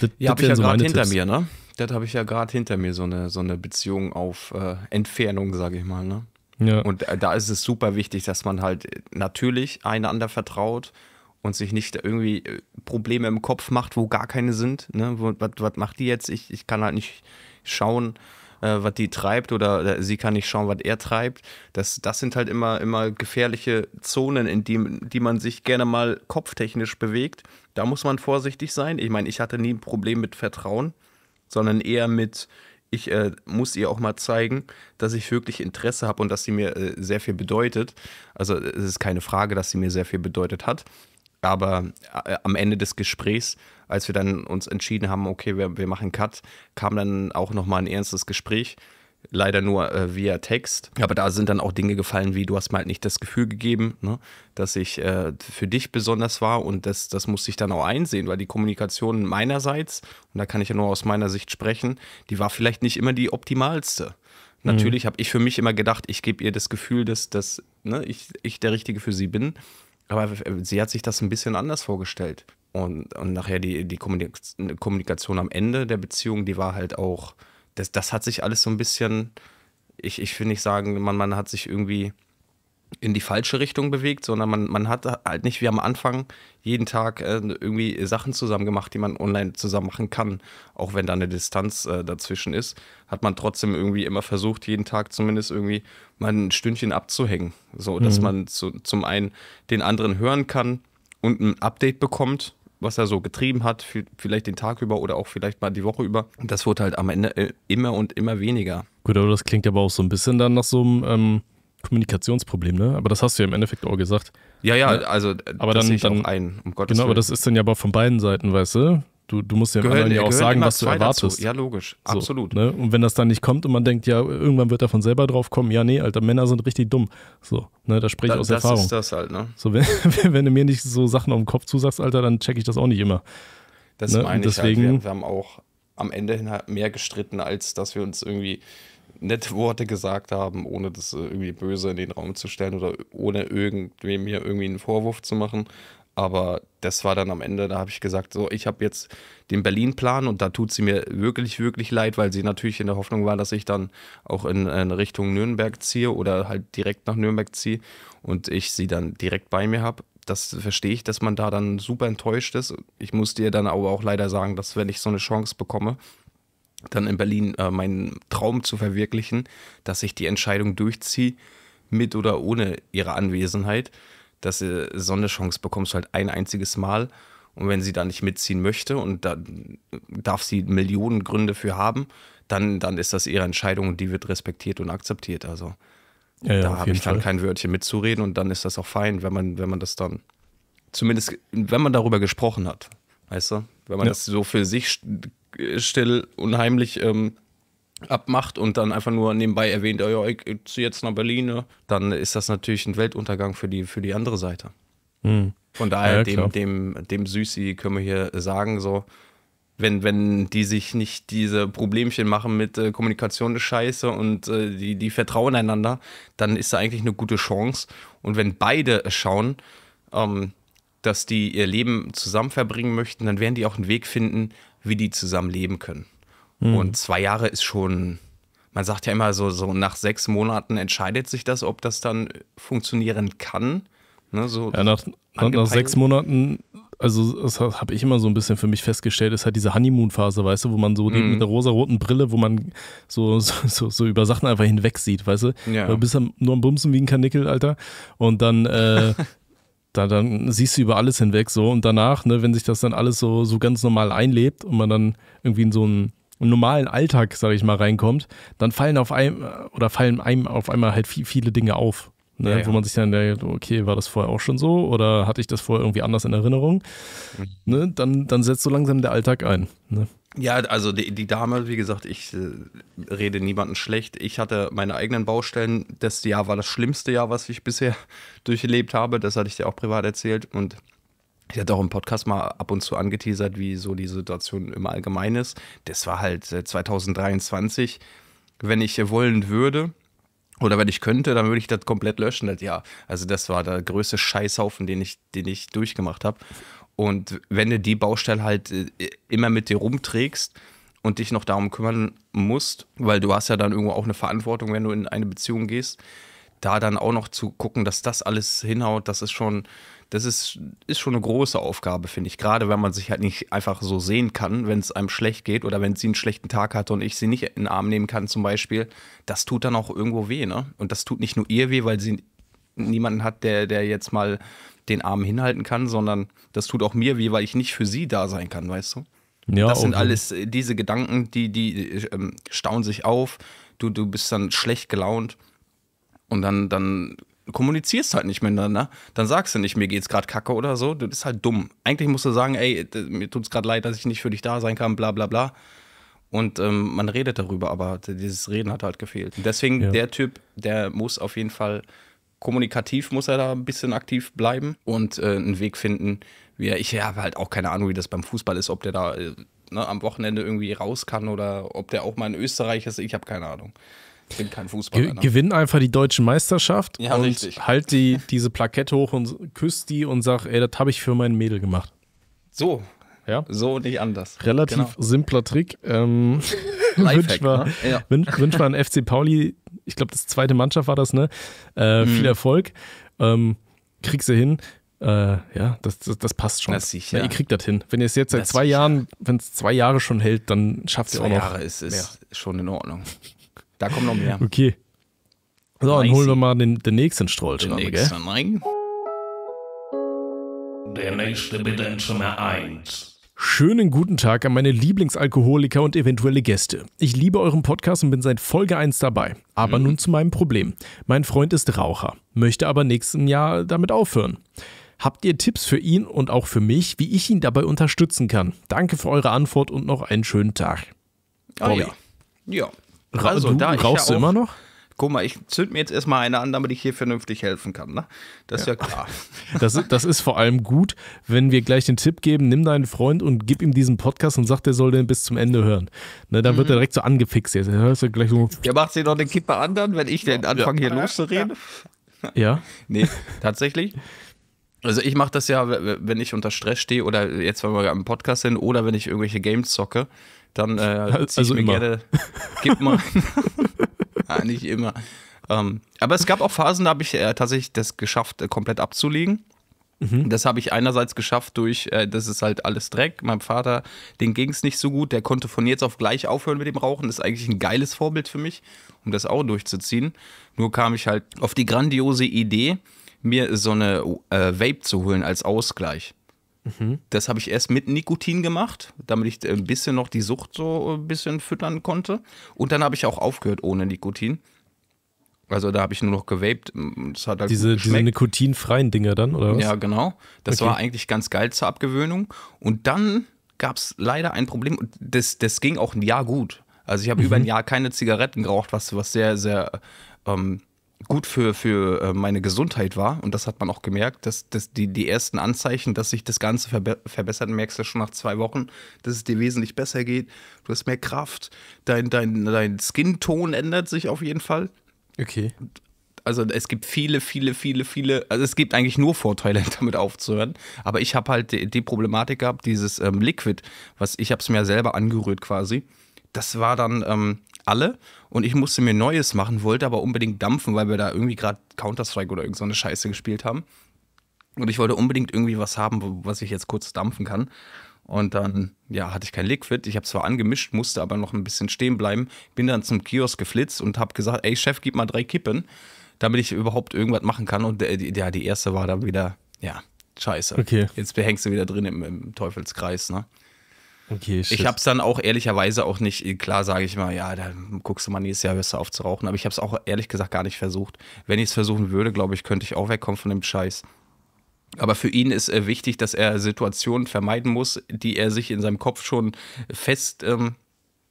Das, ja, habe ich ja so gerade hinter Tipps. mir, ne? Das habe ich ja gerade hinter mir, so eine, so eine Beziehung auf äh, Entfernung, sage ich mal, ne? Ja. Und äh, da ist es super wichtig, dass man halt äh, natürlich einander vertraut, und sich nicht irgendwie äh, Probleme im Kopf macht, wo gar keine sind. Ne? Was, macht die jetzt? Ich, ich kann halt nicht schauen, äh, was die treibt oder, oder sie kann nicht schauen, was er treibt. Das, das sind halt immer, immer gefährliche Zonen, in die, die man sich gerne mal kopftechnisch bewegt. Da muss man vorsichtig sein. Ich meine, ich hatte nie ein Problem mit Vertrauen, sondern eher mit, ich äh, muss ihr auch mal zeigen, dass ich wirklich Interesse habe und dass sie mir äh, sehr viel bedeutet. Also es ist keine Frage, dass sie mir sehr viel bedeutet hat. Aber äh, am Ende des Gesprächs, als wir dann uns entschieden haben, okay, wir, wir machen Cut, kam dann auch nochmal ein ernstes Gespräch. Leider nur äh, via Text. Aber da sind dann auch Dinge gefallen, wie du hast mir halt nicht das Gefühl gegeben, ne, dass ich äh, für dich besonders war. Und das, das musste ich dann auch einsehen, weil die Kommunikation meinerseits, und da kann ich ja nur aus meiner Sicht sprechen, die war vielleicht nicht immer die optimalste. Mhm. Natürlich habe ich für mich immer gedacht, ich gebe ihr das Gefühl, dass, dass ne, ich, ich der Richtige für sie bin. Aber äh, sie hat sich das ein bisschen anders vorgestellt. Und, und nachher die, die Kommunikation am Ende der Beziehung, die war halt auch, das, das hat sich alles so ein bisschen, ich, ich will nicht sagen, man, man hat sich irgendwie in die falsche Richtung bewegt, sondern man, man hat halt nicht wie am Anfang jeden Tag äh, irgendwie Sachen zusammen gemacht, die man online zusammen machen kann. Auch wenn da eine Distanz äh, dazwischen ist, hat man trotzdem irgendwie immer versucht, jeden Tag zumindest irgendwie mal ein Stündchen abzuhängen. So, dass mhm. man zu, zum einen den anderen hören kann und ein Update bekommt, was er so getrieben hat, vielleicht den Tag über oder auch vielleicht mal die Woche über. Und das wurde halt am Ende äh, immer und immer weniger. Gut, aber das klingt aber auch so ein bisschen dann nach so einem. Ähm Kommunikationsproblem, ne? Aber das hast du ja im Endeffekt auch gesagt. Ja, ja, ne? also äh, aber dann, dann ein, um Gottes Genau, Willen. aber das ist dann ja aber von beiden Seiten, weißt du? Du, du musst ja dem anderen ja auch sagen, was du erwartest. Dazu. Ja, logisch, so, absolut. Ne? Und wenn das dann nicht kommt und man denkt, ja, irgendwann wird er von selber drauf kommen, ja, nee, Alter, Männer sind richtig dumm. So, ne, da spreche ich aus das Erfahrung. Das ist das halt, ne? So, wenn, wenn du mir nicht so Sachen auf den Kopf zusagst, Alter, dann checke ich das auch nicht immer. Das ne? meine und deswegen, ich halt. wir, wir haben auch am Ende hin halt mehr gestritten, als dass wir uns irgendwie nette Worte gesagt haben, ohne das äh, irgendwie böse in den Raum zu stellen oder ohne irgendwem hier irgendwie einen Vorwurf zu machen. Aber das war dann am Ende, da habe ich gesagt, so, ich habe jetzt den Berlin-Plan und da tut sie mir wirklich, wirklich leid, weil sie natürlich in der Hoffnung war, dass ich dann auch in, in Richtung Nürnberg ziehe oder halt direkt nach Nürnberg ziehe und ich sie dann direkt bei mir habe. Das verstehe ich, dass man da dann super enttäuscht ist. Ich musste ihr dann aber auch leider sagen, dass wenn ich so eine Chance bekomme, dann in Berlin äh, meinen Traum zu verwirklichen, dass ich die Entscheidung durchziehe, mit oder ohne ihre Anwesenheit. Dass sie äh, so eine Chance bekommst halt ein einziges Mal. Und wenn sie da nicht mitziehen möchte und da darf sie Millionen Gründe für haben, dann, dann ist das ihre Entscheidung und die wird respektiert und akzeptiert. Also ja, ja, da habe ich dann Fall. kein Wörtchen mitzureden und dann ist das auch fein, wenn man, wenn man das dann, zumindest wenn man darüber gesprochen hat, weißt du? Wenn man ja. das so für sich still unheimlich ähm, abmacht und dann einfach nur nebenbei erwähnt, oh ja, ich ziehe jetzt nach Berlin, ne? dann ist das natürlich ein Weltuntergang für die, für die andere Seite. Hm. Von daher, ja, dem, dem, dem Süßi können wir hier sagen, so, wenn, wenn die sich nicht diese Problemchen machen mit äh, Kommunikation ist scheiße und äh, die, die vertrauen einander, dann ist da eigentlich eine gute Chance. Und wenn beide schauen, ähm, dass die ihr Leben zusammen verbringen möchten, dann werden die auch einen Weg finden, wie die zusammen leben können. Mhm. Und zwei Jahre ist schon, man sagt ja immer so, so nach sechs Monaten entscheidet sich das, ob das dann funktionieren kann. Ne, so ja, nach, nach sechs Monaten also das habe ich immer so ein bisschen für mich festgestellt, ist halt diese Honeymoon-Phase, weißt du, wo man so mm. mit der rosaroten Brille, wo man so, so, so, so, über Sachen einfach hinweg sieht, weißt du? Ja. Du bist nur am Bumsen wie ein Karnickel, Alter. Und dann, äh, da, dann siehst du über alles hinweg so und danach, ne, wenn sich das dann alles so, so ganz normal einlebt und man dann irgendwie in so einen, einen normalen Alltag, sage ich mal, reinkommt, dann fallen auf einem oder fallen einem auf einmal halt viel, viele Dinge auf. Ne, ja, ja. Wo man sich dann denkt, okay, war das vorher auch schon so oder hatte ich das vorher irgendwie anders in Erinnerung? Mhm. Ne, dann, dann setzt so langsam der Alltag ein. Ne? Ja, also die, die, Dame, wie gesagt, ich äh, rede niemanden schlecht. Ich hatte meine eigenen Baustellen. Das Jahr war das schlimmste Jahr, was ich bisher durchlebt habe. Das hatte ich dir auch privat erzählt. Und ich hatte auch im Podcast mal ab und zu angeteasert, wie so die Situation im Allgemeinen ist. Das war halt 2023. Äh, wenn ich wollen würde, oder wenn ich könnte, dann würde ich das komplett löschen, das Jahr. Also das war der größte Scheißhaufen, den ich, den ich durchgemacht habe. Und wenn du die Baustelle halt äh, immer mit dir rumträgst und dich noch darum kümmern musst, weil du hast ja dann irgendwo auch eine Verantwortung, wenn du in eine Beziehung gehst, da dann auch noch zu gucken, dass das alles hinhaut, das ist schon, das ist, ist schon eine große Aufgabe, finde ich. Gerade wenn man sich halt nicht einfach so sehen kann, wenn es einem schlecht geht oder wenn sie einen schlechten Tag hatte und ich sie nicht in den Arm nehmen kann, zum Beispiel, das tut dann auch irgendwo weh, ne? Und das tut nicht nur ihr weh, weil sie niemanden hat, der, der jetzt mal den Arm hinhalten kann, sondern das tut auch mir weh, weil ich nicht für sie da sein kann, weißt du? Ja, das okay. sind alles äh, diese Gedanken, die, die ähm, stauen sich auf. Du, du bist dann schlecht gelaunt und dann, dann kommunizierst halt nicht miteinander. Dann sagst du nicht, mir geht's gerade kacke oder so. Du bist halt dumm. Eigentlich musst du sagen, ey, mir tut's gerade leid, dass ich nicht für dich da sein kann, bla bla bla. Und ähm, man redet darüber, aber dieses Reden hat halt gefehlt. deswegen, ja. der Typ, der muss auf jeden Fall kommunikativ muss er da ein bisschen aktiv bleiben und äh, einen Weg finden, wie er, ich habe halt auch keine Ahnung, wie das beim Fußball ist, ob der da äh, ne, am Wochenende irgendwie raus kann oder ob der auch mal in Österreich ist, ich habe keine Ahnung. Ich bin kein Fußballer. Ge ne? gewinn einfach die deutsche Meisterschaft ja, und richtig. halt die, diese Plakette hoch und küsst die und sag, ey, das habe ich für mein Mädel gemacht. So. Ja. So nicht anders. Relativ genau. simpler Trick. Ähm, Lifehack, wünsch, ne? ja. wünsch, wünsch mal FC Pauli ich glaube, das zweite Mannschaft war das, ne? Äh, mhm. Viel Erfolg. Ähm, kriegst du hin. Äh, ja, das, das, das, passt schon. Das sicher. Ja, ihr kriegt das hin. Wenn ihr es jetzt seit das zwei sicher. Jahren, wenn es zwei Jahre schon hält, dann schafft ihr auch noch. Zwei Jahre ist, ist schon in Ordnung. Da kommt noch mehr. Okay. So, dann holen wir mal den, den nächsten Strollschraube, gell? Der nächste bitte in Zimmer 1. Schönen guten Tag an meine Lieblingsalkoholiker und eventuelle Gäste. Ich liebe euren Podcast und bin seit Folge 1 dabei. Aber mhm. nun zu meinem Problem. Mein Freund ist Raucher, möchte aber nächsten Jahr damit aufhören. Habt ihr Tipps für ihn und auch für mich, wie ich ihn dabei unterstützen kann? Danke für eure Antwort und noch einen schönen Tag. oh, ja. Ja. Also, du da rauchst ja auch, immer noch? guck mal, ich zünd mir jetzt erstmal eine an, damit ich hier vernünftig helfen kann. Ne? Das ist ja klar. Das, ist, das ist vor allem gut, wenn wir gleich den Tipp geben, nimm deinen Freund und gib ihm diesen Podcast und sag, der soll den bis zum Ende hören. Ne, dann mhm. wird er direkt so angefixt jetzt. Hörst du gleich so. Der macht sich noch den Kippe an dann, wenn ich den anfange ja. hier loszureden. Ja. nee, tatsächlich. Also ich mache das ja, wenn ich unter Stress stehe oder jetzt, wenn wir am Podcast sind oder wenn ich irgendwelche Games zocke, dann äh, also ich mir immer. gerne, gib mal, ja, nicht immer. Ähm, aber es gab auch Phasen, da habe ich äh, tatsächlich das geschafft, äh, komplett abzulegen. Mhm. Das habe ich einerseits geschafft durch, äh, das ist halt alles Dreck. Mein Vater, den ging es nicht so gut. Der konnte von jetzt auf gleich aufhören mit dem Rauchen. Das ist eigentlich ein geiles Vorbild für mich, um das auch durchzuziehen. Nur kam ich halt auf die grandiose Idee, mir so eine äh, Vape zu holen als Ausgleich. Mhm. Das habe ich erst mit Nikotin gemacht, damit ich ein bisschen noch die Sucht so ein bisschen füttern konnte. Und dann habe ich auch aufgehört ohne Nikotin. Also da habe ich nur noch gewaped. Mm, halt diese, diese nikotinfreien Dinger dann, oder was? Ja, genau. Das okay. war eigentlich ganz geil zur Abgewöhnung. Und dann gab es leider ein Problem. Das, das ging auch ein Jahr gut. Also ich habe mhm. über ein mhm. Jahr keine Zigaretten geraucht, was, was sehr, sehr ähm, gut für, für äh, meine Gesundheit war. Und das hat man auch gemerkt, dass, dass die, die ersten Anzeichen, dass sich das Ganze verbe verbessert, merkst du schon nach zwei Wochen, dass es dir wesentlich besser geht. Du hast mehr Kraft, dein, dein, dein Skin-Ton ändert sich auf jeden Fall. Okay. Also es gibt viele, viele, viele, viele, also es gibt eigentlich nur Vorteile, damit aufzuhören. Aber ich habe halt die, die, Problematik gehabt, dieses ähm, Liquid, was ich habe es mir selber angerührt quasi. Das war dann, ähm, alle und ich musste mir Neues machen, wollte aber unbedingt dampfen, weil wir da irgendwie gerade Counter-Strike oder irgendeine so Scheiße gespielt haben. Und ich wollte unbedingt irgendwie was haben, was ich jetzt kurz dampfen kann. Und dann, ja, hatte ich kein Liquid. Ich habe zwar angemischt, musste aber noch ein bisschen stehen bleiben. Bin dann zum Kiosk geflitzt und habe gesagt, ey Chef, gib mal drei Kippen, damit ich überhaupt irgendwas machen kann. Und äh, die, ja, die erste war dann wieder, ja, scheiße. Okay. Jetzt behängst du wieder drin im, im Teufelskreis, ne? Okay, shit. ich habe es dann auch ehrlicherweise auch nicht, äh, klar sage ich mal, ja, dann guckst du mal nächstes Jahr, hörst du auf zu rauchen. Aber ich habe es auch ehrlich gesagt gar nicht versucht. Wenn ich es versuchen würde, glaube ich, könnte ich auch wegkommen von dem Scheiß. Aber für ihn ist äh, wichtig, dass er Situationen vermeiden muss, die er sich in seinem Kopf schon fest, ähm,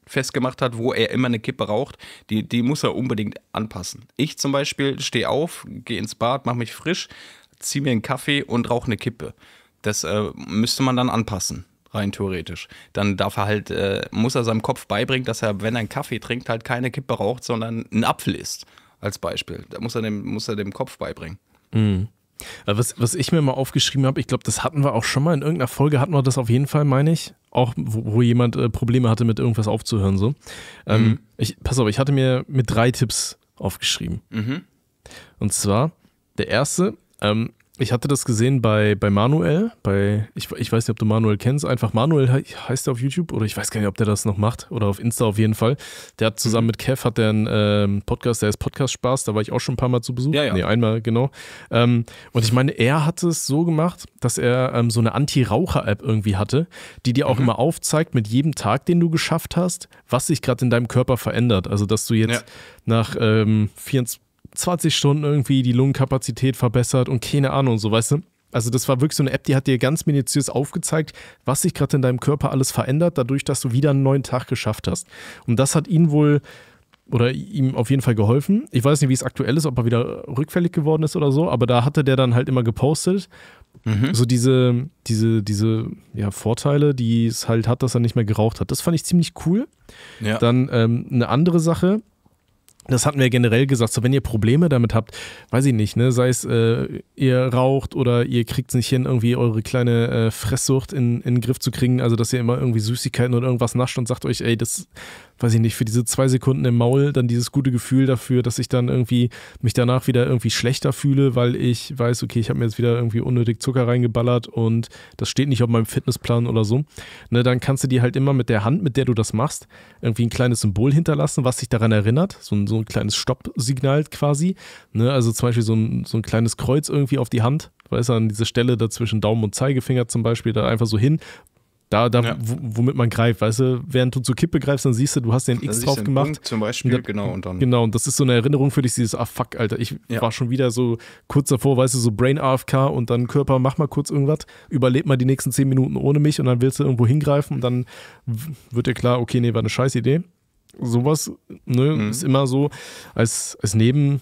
festgemacht hat, wo er immer eine Kippe raucht. Die, die muss er unbedingt anpassen. Ich zum Beispiel stehe auf, gehe ins Bad, mache mich frisch, ziehe mir einen Kaffee und rauche eine Kippe. Das äh, müsste man dann anpassen rein theoretisch. Dann darf er halt, äh, muss er seinem Kopf beibringen, dass er, wenn er einen Kaffee trinkt, halt keine Kippe raucht, sondern einen Apfel isst, als Beispiel. Da muss er dem, muss er dem Kopf beibringen. Mhm. was, was ich mir mal aufgeschrieben habe, ich glaube, das hatten wir auch schon mal in irgendeiner Folge, hatten wir das auf jeden Fall, meine ich. Auch wo, wo jemand äh, Probleme hatte, mit irgendwas aufzuhören. So. Ähm, mhm. ich, pass auf, ich hatte mir mit drei Tipps aufgeschrieben. Mhm. Und zwar, der erste, ähm, ich hatte das gesehen bei, bei Manuel, bei, ich, ich weiß nicht, ob du Manuel kennst, einfach Manuel heißt er auf YouTube oder ich weiß gar nicht, ob der das noch macht oder auf Insta auf jeden Fall. Der hat zusammen mhm. mit Kev hat der einen ähm, Podcast, der ist Podcast Spaß, da war ich auch schon ein paar Mal zu Besuch. Ja, ja. Nee, einmal, genau. Ähm, und ich meine, er hat es so gemacht, dass er ähm, so eine Anti-Raucher-App irgendwie hatte, die dir auch mhm. immer aufzeigt, mit jedem Tag, den du geschafft hast, was sich gerade in deinem Körper verändert. Also, dass du jetzt ja. nach 24, ähm, 20 Stunden irgendwie die Lungenkapazität verbessert und keine Ahnung, so weißt du. Also das war wirklich so eine App, die hat dir ganz minutiös aufgezeigt, was sich gerade in deinem Körper alles verändert, dadurch, dass du wieder einen neuen Tag geschafft hast. Und das hat ihn wohl oder ihm auf jeden Fall geholfen. Ich weiß nicht, wie es aktuell ist, ob er wieder rückfällig geworden ist oder so, aber da hatte der dann halt immer gepostet. Mhm. So diese, diese, diese ja, Vorteile, die es halt hat, dass er nicht mehr geraucht hat. Das fand ich ziemlich cool. Ja. Dann ähm, eine andere Sache, das hatten wir generell gesagt, so wenn ihr Probleme damit habt, weiß ich nicht, ne, sei es äh, ihr raucht oder ihr kriegt es nicht hin, irgendwie eure kleine äh, Fresssucht in, in den Griff zu kriegen, also dass ihr immer irgendwie Süßigkeiten oder irgendwas nascht und sagt euch, ey, das weiß ich nicht, für diese zwei Sekunden im Maul dann dieses gute Gefühl dafür, dass ich dann irgendwie mich danach wieder irgendwie schlechter fühle, weil ich weiß, okay, ich habe mir jetzt wieder irgendwie unnötig Zucker reingeballert und das steht nicht auf meinem Fitnessplan oder so. Ne, dann kannst du dir halt immer mit der Hand, mit der du das machst, irgendwie ein kleines Symbol hinterlassen, was dich daran erinnert. So ein, so ein kleines Stoppsignal quasi. Ne, also zum Beispiel so ein, so ein kleines Kreuz irgendwie auf die Hand weißt du, an diese Stelle dazwischen Daumen und Zeigefinger zum Beispiel, da einfach so hin, da, da ja. womit man greift, weißt du, während du zur Kippe greifst, dann siehst du, du hast den X drauf gemacht. Punkt zum Beispiel, und da, genau. Und dann genau, und das ist so eine Erinnerung für dich, dieses, ah fuck, Alter, ich ja. war schon wieder so kurz davor, weißt du, so Brain AFK und dann Körper, mach mal kurz irgendwas, überlebt mal die nächsten zehn Minuten ohne mich und dann willst du irgendwo hingreifen und dann wird dir klar, okay, nee, war eine scheiß Idee. Sowas, ne, mhm. ist immer so als, als Neben,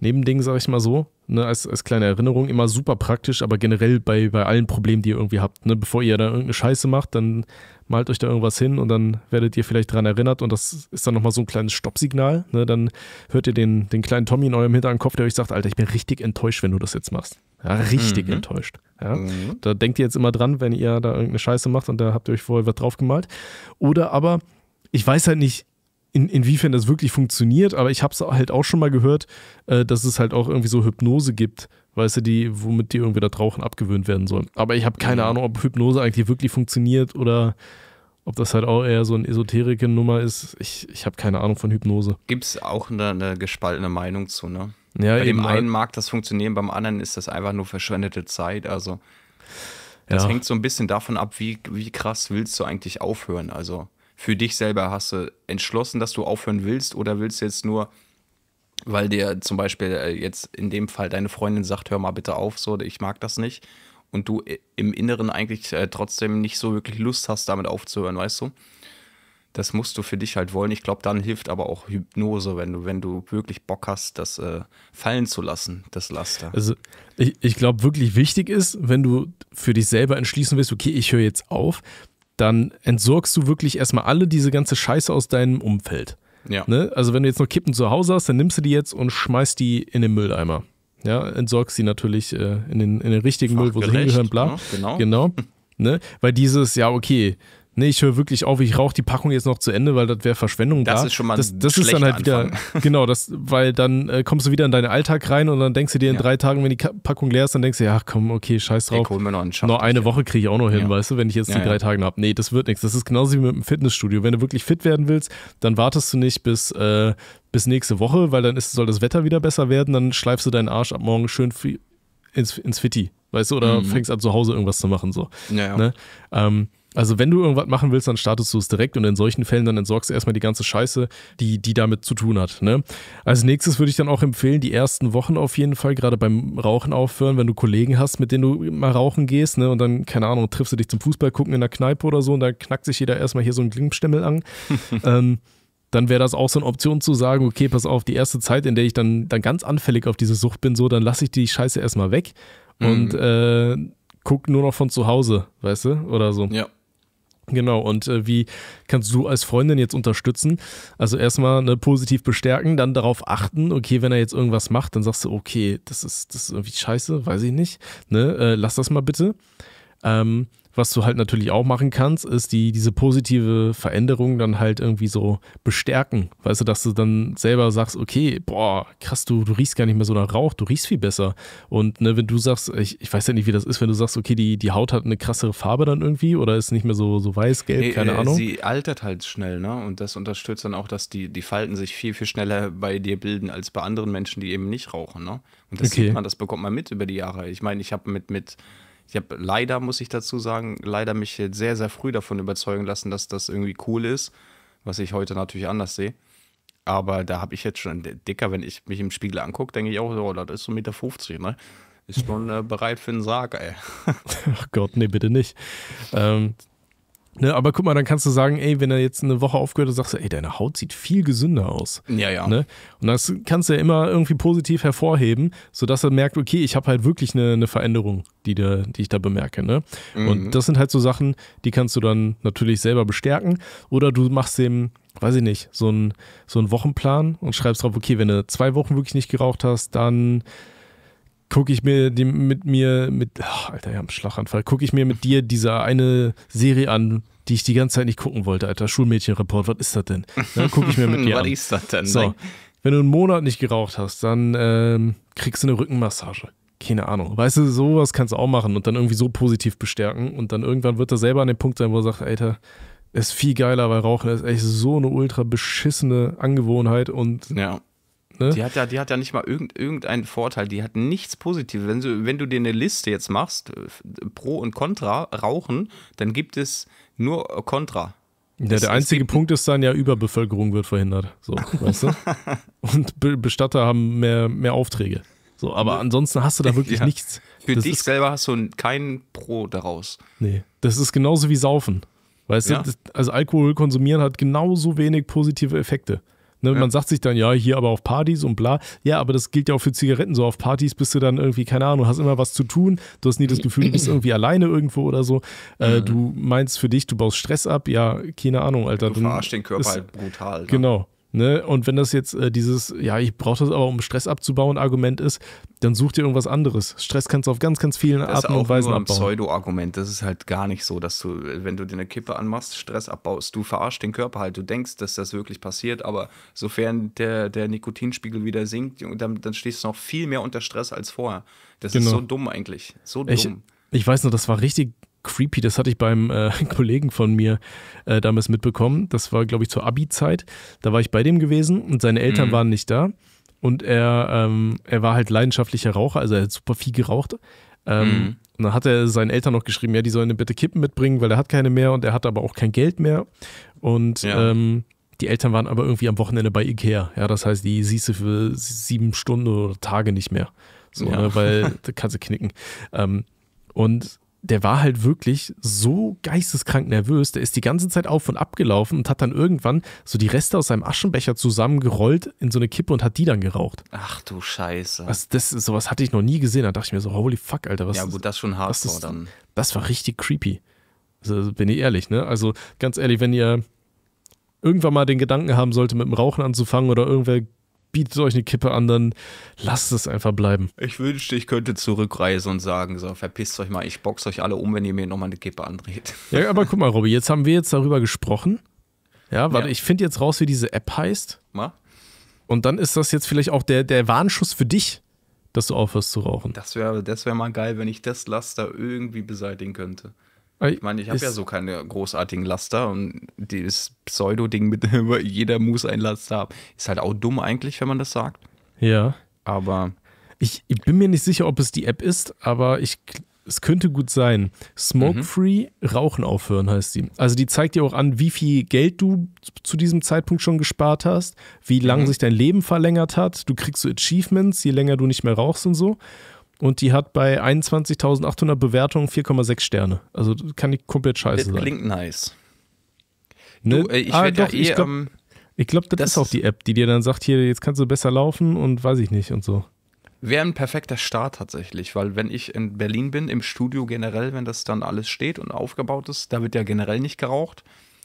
Nebending, sag ich mal so. Ne, als, als kleine Erinnerung immer super praktisch, aber generell bei, bei allen Problemen, die ihr irgendwie habt. Ne? Bevor ihr da irgendeine Scheiße macht, dann malt euch da irgendwas hin und dann werdet ihr vielleicht daran erinnert und das ist dann nochmal so ein kleines Stoppsignal. Ne? Dann hört ihr den, den kleinen Tommy in eurem hinteren Kopf, der euch sagt, Alter, ich bin richtig enttäuscht, wenn du das jetzt machst. Ja, richtig mhm. enttäuscht. Ja? Mhm. Da denkt ihr jetzt immer dran, wenn ihr da irgendeine Scheiße macht und da habt ihr euch vorher was draufgemalt. Oder aber, ich weiß halt nicht, in, inwiefern das wirklich funktioniert, aber ich habe es halt auch schon mal gehört, äh, dass es halt auch irgendwie so Hypnose gibt, weißt du, die, womit die irgendwie das Rauchen abgewöhnt werden sollen. Aber ich habe keine mhm. Ahnung, ob Hypnose eigentlich wirklich funktioniert oder ob das halt auch eher so eine Esoteriken-Nummer ist. Ich, ich habe keine Ahnung von Hypnose. Gibt es auch eine, eine, gespaltene Meinung zu, ne? Ja, Bei dem einen halt. mag das funktionieren, beim anderen ist das einfach nur verschwendete Zeit. Also, das ja. hängt so ein bisschen davon ab, wie, wie krass willst du eigentlich aufhören. Also, für dich selber hast du entschlossen, dass du aufhören willst oder willst du jetzt nur, weil dir zum Beispiel äh, jetzt in dem Fall deine Freundin sagt, hör mal bitte auf, so, ich mag das nicht und du äh, im Inneren eigentlich äh, trotzdem nicht so wirklich Lust hast, damit aufzuhören, weißt du? Das musst du für dich halt wollen. Ich glaube, dann hilft aber auch Hypnose, wenn du, wenn du wirklich Bock hast, das äh, fallen zu lassen, das Laster. Also ich, ich glaube, wirklich wichtig ist, wenn du für dich selber entschließen willst, okay, ich höre jetzt auf, dann entsorgst du wirklich erstmal alle diese ganze Scheiße aus deinem Umfeld. Ja. Ne? Also wenn du jetzt noch Kippen zu Hause hast, dann nimmst du die jetzt und schmeißt die in den Mülleimer. Ja, entsorgst die natürlich äh, in, den, in den richtigen Fachgerecht, Müll, wo sie hingehören, bla. Ja, ne? genau. genau. ne? Weil dieses, ja, okay, nee, ich höre wirklich auf, ich rauche die Packung jetzt noch zu Ende, weil das wäre Verschwendung. Das da. ist schon mal ein Das, das ist dann halt wieder, genau, das, weil dann äh, kommst du wieder in deinen Alltag rein und dann denkst du dir in ja. drei Tagen, wenn die Packung leer ist, dann denkst du, ja komm, okay, scheiß drauf. Ey, cool, noch, Schaft, noch eine ja. Woche kriege ich auch noch hin, ja. weißt du, wenn ich jetzt die drei Tage habe. Nee, das wird nichts. Das ist genauso wie mit dem Fitnessstudio. Wenn du wirklich fit werden willst, dann wartest du nicht bis, äh, bis nächste Woche, weil dann ist, soll das Wetter wieder besser werden, dann schleifst du deinen Arsch ab morgen schön ins, ins Fitti, weißt du, oder mhm. fängst an zu Hause irgendwas zu machen, so. Ne? Ähm, also wenn du irgendwas machen willst, dann startest du es direkt und in solchen Fällen dann entsorgst du erstmal die ganze Scheiße, die, die damit zu tun hat. Ne? Als nächstes würde ich dann auch empfehlen, die ersten Wochen auf jeden Fall, gerade beim Rauchen aufhören, wenn du Kollegen hast, mit denen du mal rauchen gehst, ne? Und dann, keine Ahnung, triffst du dich zum Fußball gucken in der Kneipe oder so und da knackt sich jeder erstmal hier so einen Glimmstämmel an. ähm, dann wäre das auch so eine Option zu sagen, okay, pass auf, die erste Zeit, in der ich dann, dann ganz anfällig auf diese Sucht bin, so, dann lasse ich die Scheiße erstmal weg und mhm. äh, guck nur noch von zu Hause, weißt du? Oder so. Ja. Genau, und äh, wie kannst du als Freundin jetzt unterstützen? Also erstmal ne, positiv bestärken, dann darauf achten, okay, wenn er jetzt irgendwas macht, dann sagst du, okay, das ist, das ist irgendwie scheiße, weiß ich nicht, ne, äh, lass das mal bitte. Ähm, was du halt natürlich auch machen kannst, ist die, diese positive Veränderung dann halt irgendwie so bestärken. Weißt du, dass du dann selber sagst, okay, boah, krass, du, du riechst gar nicht mehr so nach Rauch, du riechst viel besser. Und ne, wenn du sagst, ich, ich weiß ja nicht, wie das ist, wenn du sagst, okay, die, die Haut hat eine krassere Farbe dann irgendwie oder ist nicht mehr so, so weiß, gelb, nee, keine äh, Ahnung. Sie altert halt schnell, ne? Und das unterstützt dann auch, dass die, die Falten sich viel, viel schneller bei dir bilden als bei anderen Menschen, die eben nicht rauchen, ne? Und das okay. sieht man, das bekommt man mit über die Jahre. Ich meine, ich habe mit, mit ich habe leider, muss ich dazu sagen, leider mich sehr, sehr früh davon überzeugen lassen, dass das irgendwie cool ist, was ich heute natürlich anders sehe. Aber da habe ich jetzt schon, Dicker, wenn ich mich im Spiegel angucke, denke ich auch, oh, das ist so 1,50 Meter, ne? Ist schon äh, bereit für einen Sarg, ey. Ach Gott, nee, bitte nicht. Ähm, Ne, aber guck mal, dann kannst du sagen, ey, wenn er jetzt eine Woche aufgehört hat, sagst du, ey, deine Haut sieht viel gesünder aus. Ja, ja. Ne? Und das kannst du ja immer irgendwie positiv hervorheben, sodass er merkt, okay, ich habe halt wirklich eine, eine Veränderung, die, da, die ich da bemerke. Ne? Mhm. Und das sind halt so Sachen, die kannst du dann natürlich selber bestärken. Oder du machst dem, weiß ich nicht, so einen so einen Wochenplan und schreibst drauf, okay, wenn du zwei Wochen wirklich nicht geraucht hast, dann gucke ich mir die, mit mir, mit, ach, Alter, ich habe einen Schlaganfall, gucke ich mir mit dir diese eine Serie an, die ich die ganze Zeit nicht gucken wollte, Alter. Schulmädchenreport, was ist das denn? Dann gucke ich mir mit dir an. was ist das denn? So, wenn du einen Monat nicht geraucht hast, dann ähm, kriegst du eine Rückenmassage. Keine Ahnung. Weißt du, sowas kannst du auch machen und dann irgendwie so positiv bestärken und dann irgendwann wird er selber an dem Punkt sein, wo er sagt, Alter, ist viel geiler, weil Rauchen ist echt so eine ultra beschissene Angewohnheit und ja. Ne? Die, hat ja, die hat ja nicht mal irgend, irgendeinen Vorteil. Die hat nichts Positives. Wenn du, wenn du dir eine Liste jetzt machst, äh, Pro und Contra, Rauchen, dann gibt es nur Contra. Ja, der einzige Punkt ist dann ja, Überbevölkerung wird verhindert. So, weißt du? Und Bestatter haben mehr, mehr Aufträge. So, aber ansonsten hast du da wirklich ja. nichts. Für das dich ist, selber hast du keinen Pro daraus. Nee, das ist genauso wie Saufen. Weißt ja. du, also Alkohol konsumieren hat genauso wenig positive Effekte. Ne, ja. Man sagt sich dann, ja, hier aber auf Partys und bla. Ja, aber das gilt ja auch für Zigaretten. So auf Partys bist du dann irgendwie, keine Ahnung, hast immer was zu tun. Du hast nie das Gefühl, du bist irgendwie alleine irgendwo oder so. Äh, mhm. Du meinst für dich, du baust Stress ab. Ja, keine Ahnung, Alter. Du, verarschst den Körper ist, halt brutal. Ne? Genau. Ne? Und wenn das jetzt äh, dieses, ja, ich brauche das aber, um Stress abzubauen, Argument ist, dann such dir irgendwas anderes. Stress kannst du auf ganz, ganz vielen das Arten und Weisen abbauen. Das ist auch ein Pseudo-Argument. Das ist halt gar nicht so, dass du, wenn du dir eine Kippe anmachst, Stress abbaust. Du verarschst den Körper halt. Du denkst, dass das wirklich passiert, aber sofern der, der Nikotinspiegel wieder sinkt, dann, dann stehst du noch viel mehr unter Stress als vorher. Das genau. ist so dumm eigentlich. So dumm. Ich, ich weiß nur, das war richtig creepy. Das hatte ich beim äh, Kollegen von mir äh, damals mitbekommen. Das war, glaube ich, zur Abi-Zeit. Da war ich bei dem gewesen und seine Eltern mhm. waren nicht da. Und er, ähm, er war halt leidenschaftlicher Raucher, also er hat super viel geraucht. Ähm, mhm. Und dann hat er seinen Eltern noch geschrieben, ja, die sollen bitte Kippen mitbringen, weil er hat keine mehr und er hat aber auch kein Geld mehr. Und ja. ähm, die Eltern waren aber irgendwie am Wochenende bei Ikea. Ja, das heißt, die siehst du für sieben Stunden oder Tage nicht mehr. So, ja. ne, weil da kannst du knicken. Ähm, und der war halt wirklich so geisteskrank nervös. Der ist die ganze Zeit auf und ab gelaufen und hat dann irgendwann so die Reste aus seinem Aschenbecher zusammengerollt in so eine Kippe und hat die dann geraucht. Ach du Scheiße. Was, das, sowas hatte ich noch nie gesehen. Da dachte ich mir so, holy fuck, Alter. Was ja, gut, das ist schon hart war dann. Das war richtig creepy. Also, bin ich ehrlich, ne? Also ganz ehrlich, wenn ihr irgendwann mal den Gedanken haben sollte, mit dem Rauchen anzufangen oder irgendwer bietet euch eine Kippe an, dann lasst es einfach bleiben. Ich wünschte, ich könnte zurückreisen und sagen, so, verpisst euch mal, ich box euch alle um, wenn ihr mir nochmal eine Kippe andreht. Ja, aber guck mal, Robby, jetzt haben wir jetzt darüber gesprochen. Ja, warte, ja. ich finde jetzt raus, wie diese App heißt. Mal. Und dann ist das jetzt vielleicht auch der, der Warnschuss für dich, dass du aufhörst zu rauchen. Das wäre das wär mal geil, wenn ich das Laster irgendwie beseitigen könnte. Ich meine, ich habe ja so keine großartigen Laster und dieses Pseudo-Ding mit jeder muss ein Laster haben, ist halt auch dumm eigentlich, wenn man das sagt. Ja. Aber. Ich, ich bin mir nicht sicher, ob es die App ist, aber ich, es könnte gut sein. Smoke-free mhm. Rauchen aufhören heißt die. Also die zeigt dir auch an, wie viel Geld du zu diesem Zeitpunkt schon gespart hast, wie lange mhm. sich dein Leben verlängert hat. Du kriegst so Achievements, je länger du nicht mehr rauchst und so. Und die hat bei 21.800 Bewertungen 4,6 Sterne. Also kann die komplett scheiße das sein. Klingt nice. Ne? Du, ich ah, doch, ja eh, ähm, ich glaube, ähm, glaub, das, das, ist auch die App, die dir dann sagt, hier, jetzt kannst du besser laufen und weiß ich nicht und so. Wäre ein perfekter Start tatsächlich, weil wenn ich in Berlin bin, im Studio generell, wenn das dann alles steht und aufgebaut ist, da wird ja generell nicht geraucht.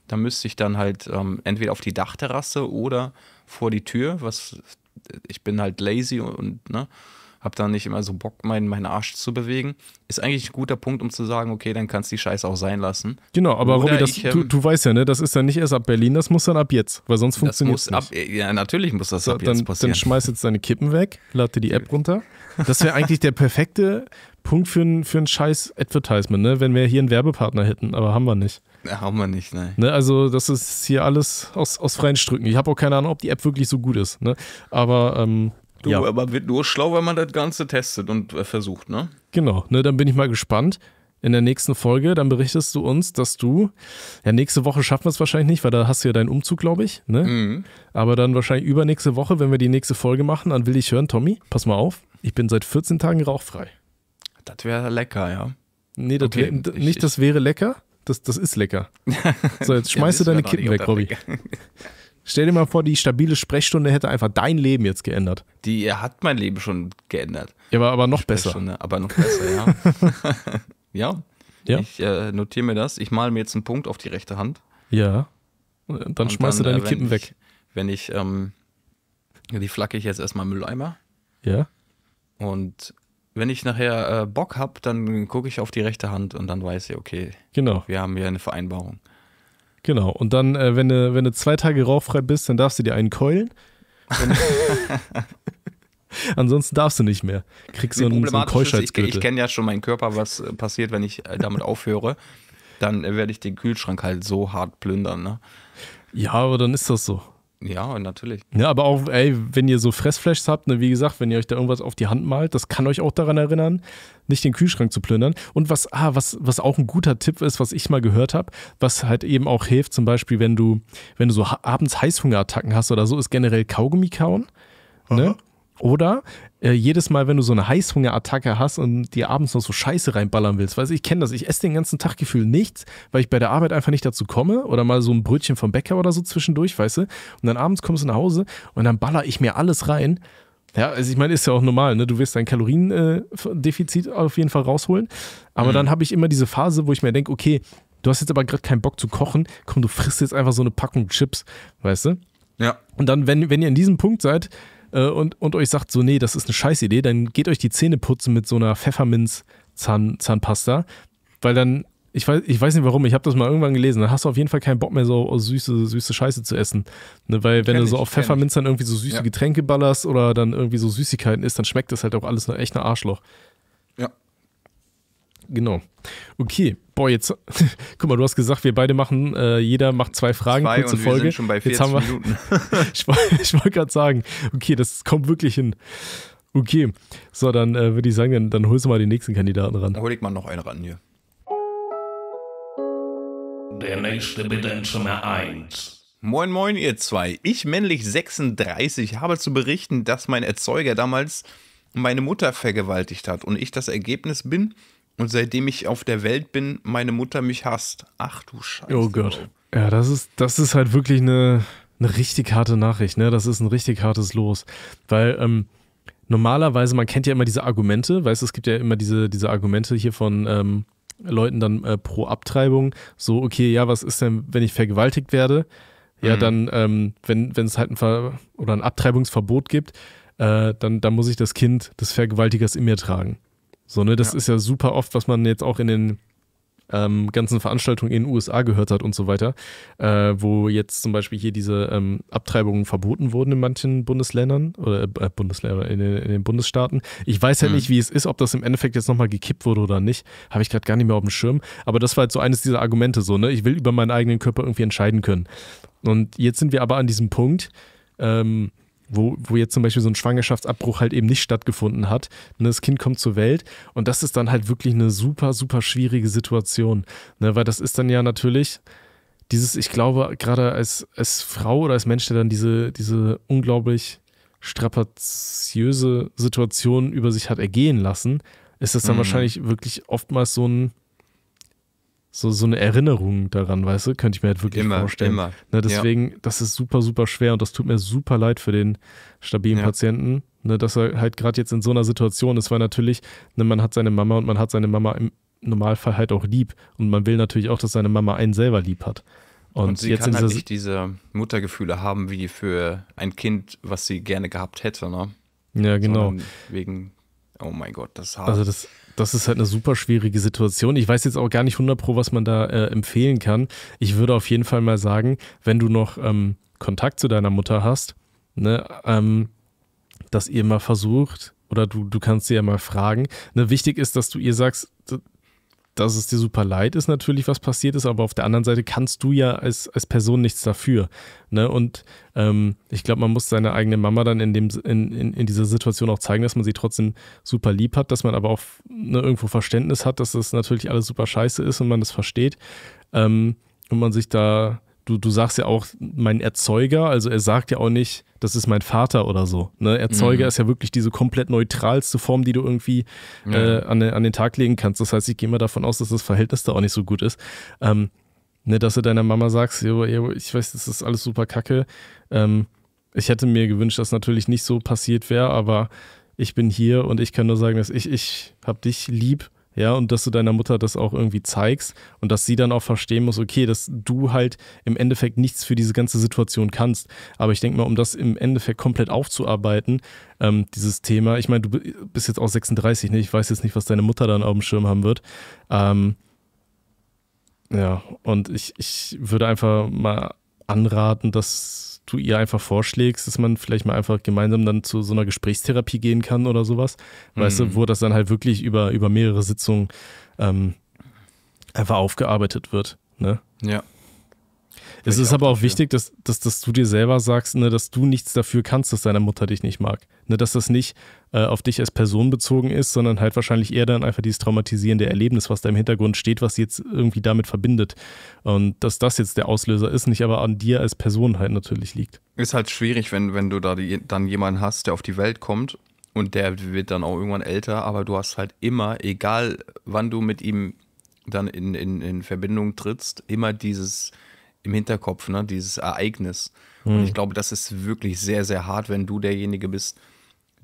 Da müsste ich dann halt ähm, entweder auf die Dachterrasse oder vor die Tür, was ich bin halt lazy und, und ne, habe da nicht immer so Bock, meinen, meinen Arsch zu bewegen. Ist eigentlich ein guter Punkt, um zu sagen, okay, dann kannst du die Scheiße auch sein lassen. Genau, aber Robby, du, ähm, du weißt ja, ne, das ist dann nicht erst ab Berlin, das muss dann ab jetzt, weil sonst funktioniert es nicht. ja, natürlich muss das so, ab jetzt passieren. Dann schmeiß jetzt deine Kippen weg, lad dir die App runter. Das wäre eigentlich der perfekte Punkt für ein, für ein scheiß Advertisement, ne? wenn wir hier einen Werbepartner hätten, aber haben wir nicht. Ja, haben wir nicht, nein. Ne? Also das ist hier alles aus, aus freien Strücken. Ich habe auch keine Ahnung, ob die App wirklich so gut ist. Ne? Aber ähm, Du, ja. aber wird nur schlau, wenn man das Ganze testet und äh, versucht, ne? Genau, ne, dann bin ich mal gespannt. In der nächsten Folge, dann berichtest du uns, dass du, ja, nächste Woche schaffen wir es wahrscheinlich nicht, weil da hast du ja deinen Umzug, glaube ich, ne? Mhm. Aber dann wahrscheinlich übernächste Woche, wenn wir die nächste Folge machen, dann will ich hören, Tommy, pass mal auf, ich bin seit 14 Tagen rauchfrei. Das wäre lecker, ja. Nee, das okay, wär, ich, nicht, das wäre lecker, das, das ist lecker. So, jetzt schmeißt ja, du deine Kippen weg, Robby. Stell dir mal vor, die stabile Sprechstunde hätte einfach dein Leben jetzt geändert. Die hat mein Leben schon geändert. Ja, aber, aber noch besser. Aber noch besser, ja. ja. ja. Ich äh, notiere mir das. Ich male mir jetzt einen Punkt auf die rechte Hand. Ja. Und dann Und schmeißt du deine äh, Kippen ich, weg. Wenn ich, ähm, die flacke ich jetzt erstmal Mülleimer. Ja. Und wenn ich nachher äh, Bock habe, dann gucke ich auf die rechte Hand und dann weiß ich, okay, genau. wir haben hier eine Vereinbarung. Genau. Und dann, äh, wenn, du, wenn du zwei Tage rauchfrei bist, dann darfst du dir einen keulen. Ansonsten darfst du nicht mehr. Kriegst so einen, so Ich, ich kenne ja schon meinen Körper, was äh, passiert, wenn ich äh, damit aufhöre. Dann äh, werde ich den Kühlschrank halt so hart plündern. Ne? Ja, aber dann ist das so. Ja, natürlich. Ja, ne, aber auch, ey, wenn ihr so Fressflashs habt, ne, wie gesagt, wenn ihr euch da irgendwas auf die Hand malt, das kann euch auch daran erinnern, nicht den Kühlschrank zu plündern. Und was, ah, was, was auch ein guter Tipp ist, was ich mal gehört habe, was halt eben auch hilft, zum Beispiel, wenn du, wenn du so abends Heißhungerattacken hast oder so, ist generell Kaugummi kauen. Ne? Oder äh, jedes Mal, wenn du so eine Heißhungerattacke hast und dir abends noch so Scheiße reinballern willst, weißt du, ich kenne das, ich esse den ganzen Tag gefühlt nichts, weil ich bei der Arbeit einfach nicht dazu komme oder mal so ein Brötchen vom Bäcker oder so zwischendurch, weißt du, und dann abends kommst du nach Hause und dann baller ich mir alles rein. Ja, also ich meine, ist ja auch normal, ne? Du wirst dein Kaloriendefizit äh, auf jeden Fall rausholen, aber mhm. dann habe ich immer diese Phase, wo ich mir denke, okay, du hast jetzt aber gerade keinen Bock zu kochen, komm, du frisst jetzt einfach so eine Packung Chips, weißt du? Ja. Und dann, wenn, wenn ihr in diesem Punkt seid, äh, und, und euch sagt so, nee, das ist eine scheiß Idee, dann geht euch die Zähne putzen mit so einer Pfefferminz-Zahnpasta, weil dann, ich weiß, ich weiß nicht warum, ich habe das mal irgendwann gelesen, dann hast du auf jeden Fall keinen Bock mehr so süße, süße Scheiße zu essen. Ne, weil wenn kenn du so ich, auf Pfefferminz dann irgendwie so süße ja. Getränke ballerst oder dann irgendwie so Süßigkeiten isst, dann schmeckt das halt auch alles nach echt nach Arschloch. Ja, Genau. Okay, boah, jetzt, guck mal, du hast gesagt, wir beide machen, äh, jeder macht zwei Fragen, zwei kurze und Folge. Wir sind schon bei 40 jetzt haben wir, Minuten. ich wollte wollt gerade sagen, okay, das kommt wirklich hin. Okay, so, dann äh, würde ich sagen, dann, dann holst du mal den nächsten Kandidaten ran. Da hol ich mal noch einen ran hier. Der nächste bitte in Zimmer 1. Moin, moin, ihr zwei. Ich, männlich 36, habe zu berichten, dass mein Erzeuger damals meine Mutter vergewaltigt hat und ich das Ergebnis bin, und seitdem ich auf der Welt bin, meine Mutter mich hasst. Ach du Scheiße. Oh Gott. Ja, das ist, das ist halt wirklich eine, eine richtig harte Nachricht, ne? Das ist ein richtig hartes Los. Weil, ähm, normalerweise, man kennt ja immer diese Argumente, weißt du, es gibt ja immer diese, diese Argumente hier von ähm, Leuten dann äh, pro Abtreibung, so, okay, ja, was ist denn, wenn ich vergewaltigt werde? Ja, mhm. dann, ähm, wenn, es halt ein Ver oder ein Abtreibungsverbot gibt, äh, dann, dann muss ich das Kind des Vergewaltigers in mir tragen. So, ne, das ja. ist ja super oft, was man jetzt auch in den ähm, ganzen Veranstaltungen in den USA gehört hat und so weiter, äh, wo jetzt zum Beispiel hier diese ähm, Abtreibungen verboten wurden in manchen Bundesländern oder äh, Bundesländer, in, in den, Bundesstaaten. Ich weiß ja halt mhm. nicht, wie es ist, ob das im Endeffekt jetzt nochmal gekippt wurde oder nicht. Habe ich gerade gar nicht mehr auf dem Schirm. Aber das war halt so eines dieser Argumente, so, ne? Ich will über meinen eigenen Körper irgendwie entscheiden können. Und jetzt sind wir aber an diesem Punkt, ähm, wo, wo jetzt zum Beispiel so ein Schwangerschaftsabbruch halt eben nicht stattgefunden hat. Ne, das Kind kommt zur Welt und das ist dann halt wirklich eine super, super schwierige Situation. Ne, weil das ist dann ja natürlich dieses, ich glaube, gerade als, als Frau oder als Mensch, der dann diese, diese unglaublich strapaziöse Situation über sich hat ergehen lassen, ist das dann mhm. wahrscheinlich wirklich oftmals so ein so, so eine Erinnerung daran, weißt du, könnte ich mir halt wirklich immer, vorstellen. Immer. Ne, deswegen, ja. das ist super, super schwer und das tut mir super leid für den stabilen ja. Patienten, ne, dass er halt gerade jetzt in so einer Situation ist, weil natürlich, ne, man hat seine Mama und man hat seine Mama im Normalfall halt auch lieb und man will natürlich auch, dass seine Mama einen selber lieb hat. Und, und sie jetzt kann halt nicht diese Muttergefühle haben wie für ein Kind, was sie gerne gehabt hätte, ne? Ja, genau. Sondern wegen Oh mein Gott, das ist hart. Also das, das ist halt eine super schwierige Situation. Ich weiß jetzt auch gar nicht 100 pro, was man da äh, empfehlen kann. Ich würde auf jeden Fall mal sagen, wenn du noch ähm, Kontakt zu deiner Mutter hast, ne, ähm, dass ihr mal versucht, oder du, du kannst sie ja mal fragen. Ne, wichtig ist, dass du ihr sagst, dass es dir super leid ist, natürlich, was passiert ist, aber auf der anderen Seite kannst du ja als, als Person nichts dafür. Ne? Und ähm, ich glaube, man muss seiner eigenen Mama dann in, dem, in, in, in, dieser Situation auch zeigen, dass man sie trotzdem super lieb hat, dass man aber auch ne, irgendwo Verständnis hat, dass das natürlich alles super scheiße ist und man das versteht ähm, und man sich da du, du sagst ja auch mein Erzeuger, also er sagt ja auch nicht, das ist mein Vater oder so. Ne? Erzeuger mhm. ist ja wirklich diese komplett neutralste Form, die du irgendwie mhm. äh, an, an den Tag legen kannst. Das heißt, ich gehe mal davon aus, dass das Verhältnis da auch nicht so gut ist. Ähm, ne, dass du deiner Mama sagst, yo, yo, ich weiß, das ist alles super kacke. Ähm, ich hätte mir gewünscht, dass natürlich nicht so passiert wäre, aber ich bin hier und ich kann nur sagen, dass ich, ich hab dich lieb ja, und dass du deiner Mutter das auch irgendwie zeigst und dass sie dann auch verstehen muss, okay, dass du halt im Endeffekt nichts für diese ganze Situation kannst. Aber ich denke mal, um das im Endeffekt komplett aufzuarbeiten, ähm, dieses Thema, ich meine, du bist jetzt auch 36, ne? ich weiß jetzt nicht, was deine Mutter dann auf dem Schirm haben wird. Ähm, ja, und ich, ich würde einfach mal anraten, dass du ihr einfach vorschlägst, dass man vielleicht mal einfach gemeinsam dann zu so einer Gesprächstherapie gehen kann oder sowas. Mhm. Weißt du, mhm. wo das dann halt wirklich über, über mehrere Sitzungen ähm, einfach aufgearbeitet wird. Ne? Ja, es ist aber auch dafür. wichtig, dass, dass, dass du dir selber sagst, ne, dass du nichts dafür kannst, dass deine Mutter dich nicht mag. Ne, dass das nicht äh, auf dich als Person bezogen ist, sondern halt wahrscheinlich eher dann einfach dieses traumatisierende Erlebnis, was da im Hintergrund steht, was sie jetzt irgendwie damit verbindet. Und dass das jetzt der Auslöser ist, nicht aber an dir als Person halt natürlich liegt. Ist halt schwierig, wenn, wenn du da die, dann jemanden hast, der auf die Welt kommt und der wird dann auch irgendwann älter, aber du hast halt immer, egal wann du mit ihm dann in, in, in Verbindung trittst, immer dieses im Hinterkopf, ne? dieses Ereignis. Mhm. Und hm. ich glaube, das ist wirklich sehr, sehr hart, wenn du derjenige bist,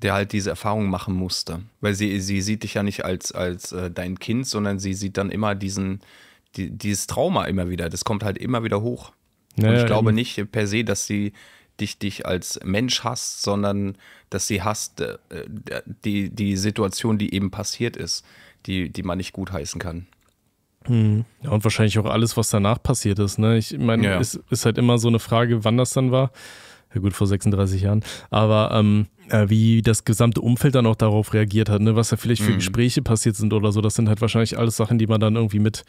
der halt diese Erfahrung machen musste. Weil sie, sie sieht dich ja nicht als, als äh, dein Kind, sondern sie sieht dann immer diesen, die, dieses Trauma immer wieder. Das kommt halt immer wieder hoch. Naja, Und ich glaube eben. nicht per se, dass sie dich, dich als Mensch hasst, sondern dass sie hasst äh, äh die, die Situation, die eben passiert ist, die, die man nicht gutheißen kann. Mhm. Ja, und wahrscheinlich auch alles, was danach passiert ist. Ne? Ich meine, ja. es ist halt immer so eine Frage, wann das dann war. Ja gut, vor 36 Jahren. Aber ähm, äh, wie das gesamte Umfeld dann auch darauf reagiert hat, ne? was da vielleicht für mhm. Gespräche passiert sind oder so, das sind halt wahrscheinlich alles Sachen, die man dann irgendwie mit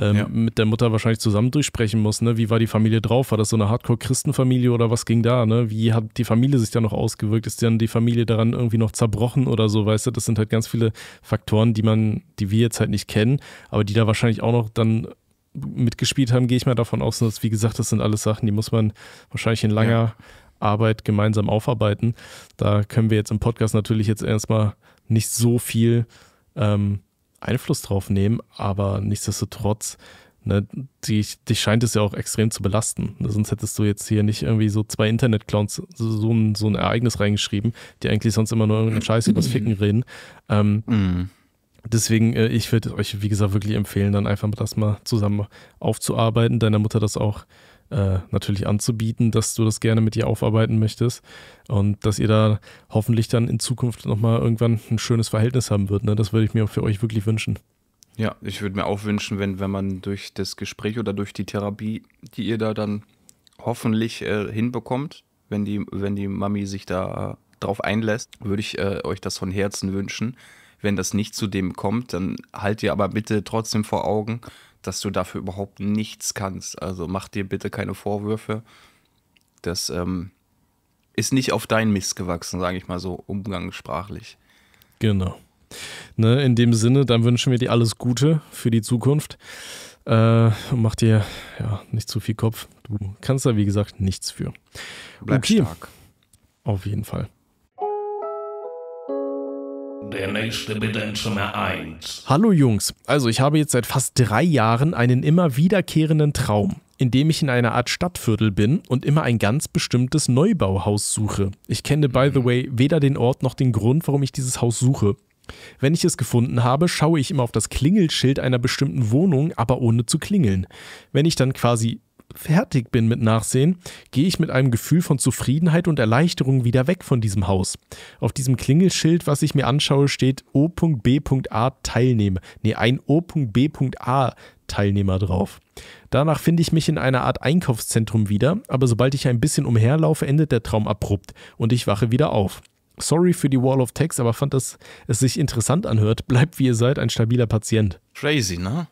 ähm, ja. mit der Mutter wahrscheinlich zusammen durchsprechen muss. Ne? Wie war die Familie drauf? War das so eine Hardcore-Christenfamilie oder was ging da? Ne? Wie hat die Familie sich da noch ausgewirkt? Ist dann die Familie daran irgendwie noch zerbrochen oder so? Weißt du, das sind halt ganz viele Faktoren, die man, die wir jetzt halt nicht kennen, aber die da wahrscheinlich auch noch dann mitgespielt haben, gehe ich mal davon aus, dass, wie gesagt, das sind alles Sachen, die muss man wahrscheinlich in langer ja. Arbeit gemeinsam aufarbeiten. Da können wir jetzt im Podcast natürlich jetzt erstmal nicht so viel ähm, Einfluss drauf nehmen, aber nichtsdestotrotz, ne, dich, dich scheint es ja auch extrem zu belasten. Sonst hättest du jetzt hier nicht irgendwie so zwei Internet-Clowns so, so, ein, so ein Ereignis reingeschrieben, die eigentlich sonst immer nur irgendeinen Scheiß über das Ficken reden. Ähm, mm. Deswegen, äh, ich würde euch, wie gesagt, wirklich empfehlen, dann einfach das mal zusammen aufzuarbeiten, deiner Mutter das auch äh, äh, natürlich anzubieten, dass du das gerne mit ihr aufarbeiten möchtest und dass ihr da hoffentlich dann in Zukunft nochmal irgendwann ein schönes Verhältnis haben wird. Ne? Das würde ich mir auch für euch wirklich wünschen. Ja, ich würde mir auch wünschen, wenn, wenn man durch das Gespräch oder durch die Therapie, die ihr da dann hoffentlich äh, hinbekommt, wenn die, wenn die Mami sich da äh, drauf einlässt, würde ich äh, euch das von Herzen wünschen. Wenn das nicht zu dem kommt, dann halt ihr aber bitte trotzdem vor Augen, dass du dafür überhaupt nichts kannst. Also mach dir bitte keine Vorwürfe. Das ähm, ist nicht auf dein Mist gewachsen, sage ich mal so umgangssprachlich. Genau. Ne, in dem Sinne, dann wünschen wir dir alles Gute für die Zukunft. Äh, mach dir ja, nicht zu viel Kopf. Du kannst da, wie gesagt, nichts für. Bleib okay. stark. Auf jeden Fall. Der nächste bitte in Zimmer 1. Hallo Jungs, also ich habe jetzt seit fast drei Jahren einen immer wiederkehrenden Traum, in dem ich in einer Art Stadtviertel bin und immer ein ganz bestimmtes Neubauhaus suche. Ich kenne, by the mhm. way, weder den Ort noch den Grund, warum ich dieses Haus suche. Wenn ich es gefunden habe, schaue ich immer auf das Klingelschild einer bestimmten Wohnung, aber ohne zu klingeln. Wenn ich dann quasi fertig bin mit Nachsehen, gehe ich mit einem Gefühl von Zufriedenheit und Erleichterung wieder weg von diesem Haus. Auf diesem Klingelschild, was ich mir anschaue, steht O.B.A. Teilnehmer. Nee, ein O.B.A. Teilnehmer drauf. Danach finde ich mich in einer Art Einkaufszentrum wieder, aber sobald ich ein bisschen umherlaufe, endet der Traum abrupt und ich wache wieder auf. Sorry für die Wall of Text, aber fand, dass es sich interessant anhört. Bleibt wie ihr seid, ein stabiler Patient. Crazy, ne?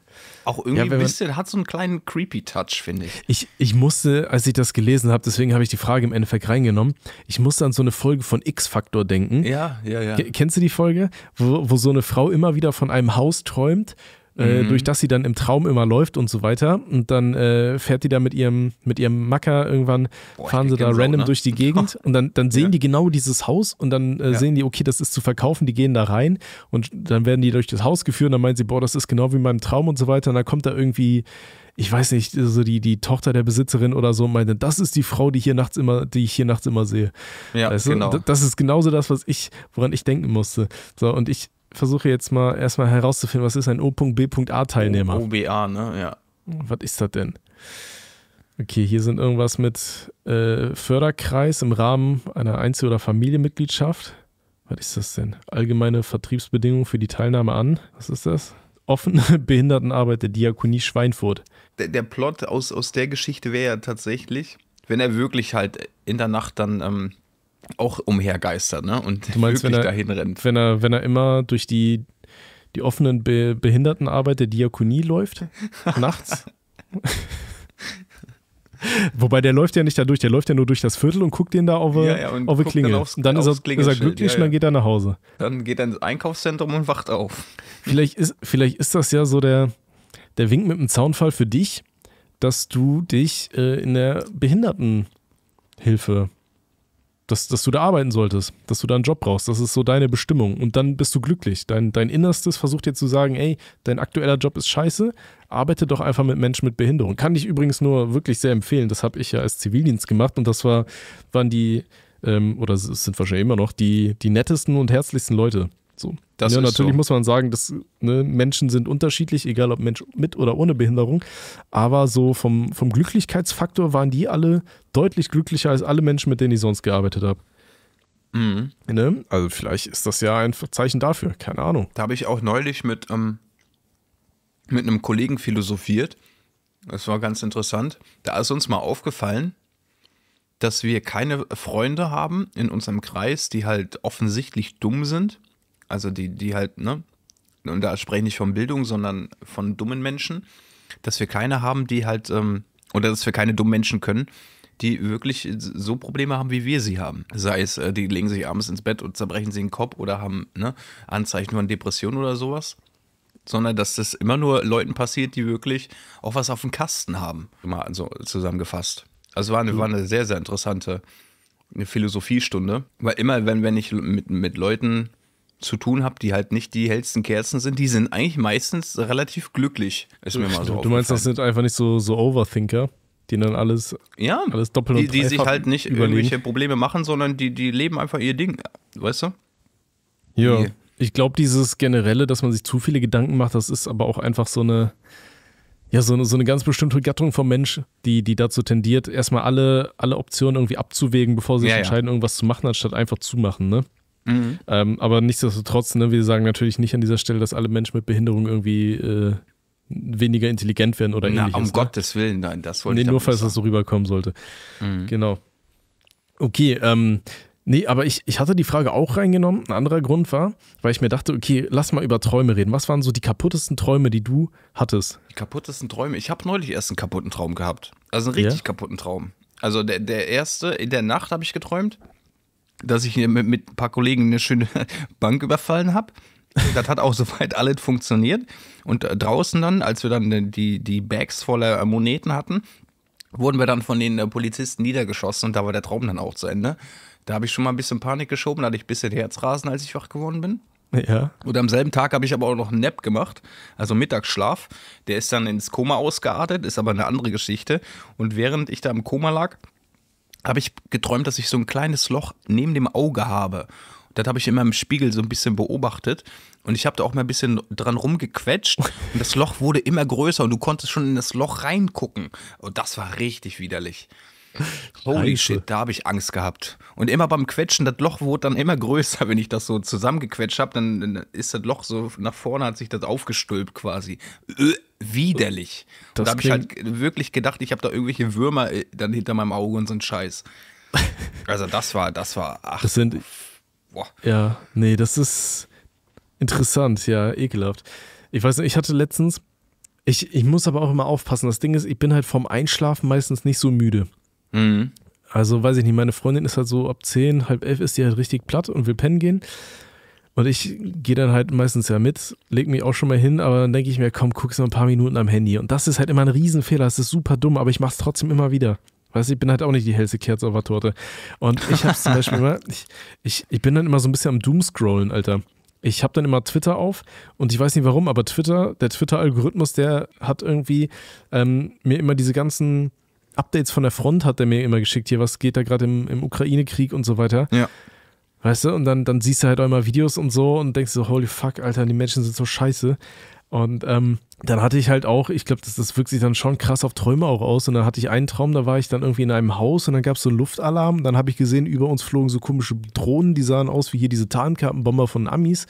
Auch irgendwie ja, ein bisschen, hat so einen kleinen creepy Touch, finde ich. ich. Ich musste, als ich das gelesen habe, deswegen habe ich die Frage im Endeffekt reingenommen, ich musste an so eine Folge von x faktor denken. Ja, ja, ja. Kennst du die Folge, wo, wo so eine Frau immer wieder von einem Haus träumt äh, mhm. durch das sie dann im Traum immer läuft und so weiter. Und dann äh, fährt die da mit ihrem, mit ihrem Macker irgendwann, Boah, fahren sie da random auch, ne? durch die Gegend und dann, dann sehen ja. die genau dieses Haus und dann äh, ja. sehen die, okay, das ist zu verkaufen, die gehen da rein und dann werden die durch das Haus geführt und dann meint sie, boah, das ist genau wie in meinem Traum und so weiter. Und dann kommt da irgendwie ich weiß nicht, so also die, die Tochter der Besitzerin oder so und meinte, das ist die Frau, die hier nachts immer, die ich hier nachts immer sehe. Ja, weißt du? genau. Das ist genauso das, was ich, woran ich denken musste. So, und ich versuche jetzt mal erstmal herauszufinden, was ist ein O.B.A-Teilnehmer? OBA, ne? Ja. Was ist das denn? Okay, hier sind irgendwas mit äh, Förderkreis im Rahmen einer Einzel- oder Familienmitgliedschaft. Was ist das denn? Allgemeine Vertriebsbedingungen für die Teilnahme an. Was ist das? Offene Behindertenarbeit der Diakonie Schweinfurt. Der, der Plot aus, aus der Geschichte wäre ja tatsächlich, wenn er wirklich halt in der Nacht dann ähm, auch umhergeistert, ne? Und du meinst, wenn er, dahin rennt. Wenn er, wenn er immer durch die, die offenen Be Behindertenarbeit der Diakonie läuft, nachts. Wobei der läuft ja nicht da durch, der läuft ja nur durch das Viertel und guckt den da auf, ja, ja, Klingel. Dann, aufs, und dann ist, er, ist, er, glücklich ja, und dann geht er nach Hause. Dann geht er ins Einkaufszentrum und wacht auf. Vielleicht ist, vielleicht ist das ja so der, der Wink mit dem Zaunfall für dich, dass du dich äh, in der Behindertenhilfe dass, dass du da arbeiten solltest, dass du da einen Job brauchst. Das ist so deine Bestimmung. Und dann bist du glücklich. Dein, dein Innerstes versucht dir zu sagen, ey, dein aktueller Job ist scheiße, arbeite doch einfach mit Menschen mit Behinderung. Kann ich übrigens nur wirklich sehr empfehlen. Das habe ich ja als Zivildienst gemacht und das war, waren die, ähm, oder es sind wahrscheinlich immer noch, die, die nettesten und herzlichsten Leute. So. Das ja, ne, natürlich so. muss man sagen, dass ne, Menschen sind unterschiedlich, egal ob Mensch mit oder ohne Behinderung. Aber so vom, vom Glücklichkeitsfaktor waren die alle deutlich glücklicher als alle Menschen, mit denen ich sonst gearbeitet habe. Mhm. Ne? Also vielleicht ist das ja ein Zeichen dafür, keine Ahnung. Da habe ich auch neulich mit, ähm, mit einem Kollegen philosophiert. Das war ganz interessant. Da ist uns mal aufgefallen, dass wir keine Freunde haben in unserem Kreis, die halt offensichtlich dumm sind also die, die halt, ne? Und da spreche ich nicht von Bildung, sondern von dummen Menschen, dass wir keine haben, die halt, ähm, oder dass wir keine dummen Menschen können, die wirklich so Probleme haben, wie wir sie haben. Sei es, äh, die legen sich abends ins Bett und zerbrechen sich den Kopf oder haben ne, Anzeichen von Depression oder sowas. Sondern dass das immer nur Leuten passiert, die wirklich auch was auf dem Kasten haben. Mal so zusammengefasst. Also war eine, mhm. war eine sehr, sehr interessante Philosophiestunde. Weil immer, wenn, wenn ich mit, mit Leuten zu tun habe, die halt nicht die hellsten Kerzen sind, die sind eigentlich meistens relativ glücklich. Ist mir mal so Du meinst, das sind einfach nicht so, so Overthinker? die dann alles, ja, alles doppelt die, und Die sich halt nicht überlegen. irgendwelche Probleme machen, sondern die, die leben einfach ihr Ding, weißt du? Ja. Nee. Ich glaube, dieses generelle, dass man sich zu viele Gedanken macht, das ist aber auch einfach so eine, ja, so eine, so eine ganz bestimmte Gattung von Mensch, die, die dazu tendiert, erstmal alle, alle Optionen irgendwie abzuwägen, bevor sie sich ja, entscheiden, ja. irgendwas zu machen, anstatt einfach zu machen, ne? Mhm. Ähm, aber nichtsdestotrotz, ne, wir sagen natürlich nicht an dieser Stelle, dass alle Menschen mit Behinderung irgendwie äh, weniger intelligent werden oder Na, ähnliches. Um ne? Gottes Willen, nein, das wollte nee, ich nicht. Nee, nur falls das so rüberkommen sollte. Mhm. Genau. Okay, ähm, Nee, aber ich, ich hatte die Frage auch reingenommen. Ein anderer Grund war, weil ich mir dachte, okay, lass mal über Träume reden. Was waren so die kaputtesten Träume, die du hattest? Die kaputtesten Träume? Ich habe neulich erst einen kaputten Traum gehabt. Also einen richtig yeah. kaputten Traum. Also der, der erste, in der Nacht habe ich geträumt dass ich mit, mit ein paar Kollegen eine schöne Bank überfallen habe. Das hat auch soweit alles funktioniert. Und äh, draußen dann, als wir dann die, die Bags voller Moneten hatten, wurden wir dann von den äh, Polizisten niedergeschossen und da war der Traum dann auch zu Ende. Da habe ich schon mal ein bisschen Panik geschoben, da hatte ich ein bisschen Herzrasen, als ich wach geworden bin. Ja. Und am selben Tag habe ich aber auch noch einen Nap gemacht, also Mittagsschlaf. Der ist dann ins Koma ausgeartet, ist aber eine andere Geschichte. Und während ich da im Koma lag, habe ich geträumt, dass ich so ein kleines Loch neben dem Auge habe. Das habe ich immer im Spiegel so ein bisschen beobachtet. Und ich habe da auch mal ein bisschen dran rumgequetscht. Und das Loch wurde immer größer und du konntest schon in das Loch reingucken. Und das war richtig widerlich. Holy shit, da habe ich Angst gehabt. Und immer beim Quetschen, das Loch wurde dann immer größer, wenn ich das so zusammengequetscht habe, dann ist das Loch so nach vorne, hat sich das aufgestülpt quasi. Äh, widerlich. Das da habe ich halt wirklich gedacht, ich habe da irgendwelche Würmer äh, dann hinter meinem Auge und so ein Scheiß. Also das war, das war, ach. Das sind, boah. ja, nee, das ist interessant, ja, ekelhaft. Ich weiß nicht, ich hatte letztens, ich, ich muss aber auch immer aufpassen. Das Ding ist, ich bin halt vom Einschlafen meistens nicht so müde. Mhm. Also weiß ich nicht, meine Freundin ist halt so ab 10, halb elf ist die halt richtig platt und will pennen gehen. Und ich gehe dann halt meistens ja mit, leg mich auch schon mal hin, aber dann denke ich mir, komm, guck's noch ein paar Minuten am Handy. Und das ist halt immer ein Riesenfehler, das ist super dumm, aber ich mach's trotzdem immer wieder. Weißt du, ich bin halt auch nicht die hellste Kerze auf der Torte. Und ich hab's zum Beispiel immer, ich, ich, ich bin dann immer so ein bisschen am Doomscrollen, Alter. Ich habe dann immer Twitter auf und ich weiß nicht warum, aber Twitter, der Twitter-Algorithmus, der hat irgendwie ähm, mir immer diese ganzen Updates von der Front hat er mir immer geschickt, hier, was geht da gerade im, im Ukraine-Krieg und so weiter. Ja. Weißt du, und dann, dann siehst du halt auch immer Videos und so und denkst so, holy fuck, Alter, die Menschen sind so scheiße. Und ähm, dann hatte ich halt auch, ich glaube, das, das wirkt sich dann schon krass auf Träume auch aus. Und dann hatte ich einen Traum, da war ich dann irgendwie in einem Haus und dann gab es so einen Luftalarm. Dann habe ich gesehen, über uns flogen so komische Drohnen, die sahen aus wie hier diese Tarnkartenbomber von Amis.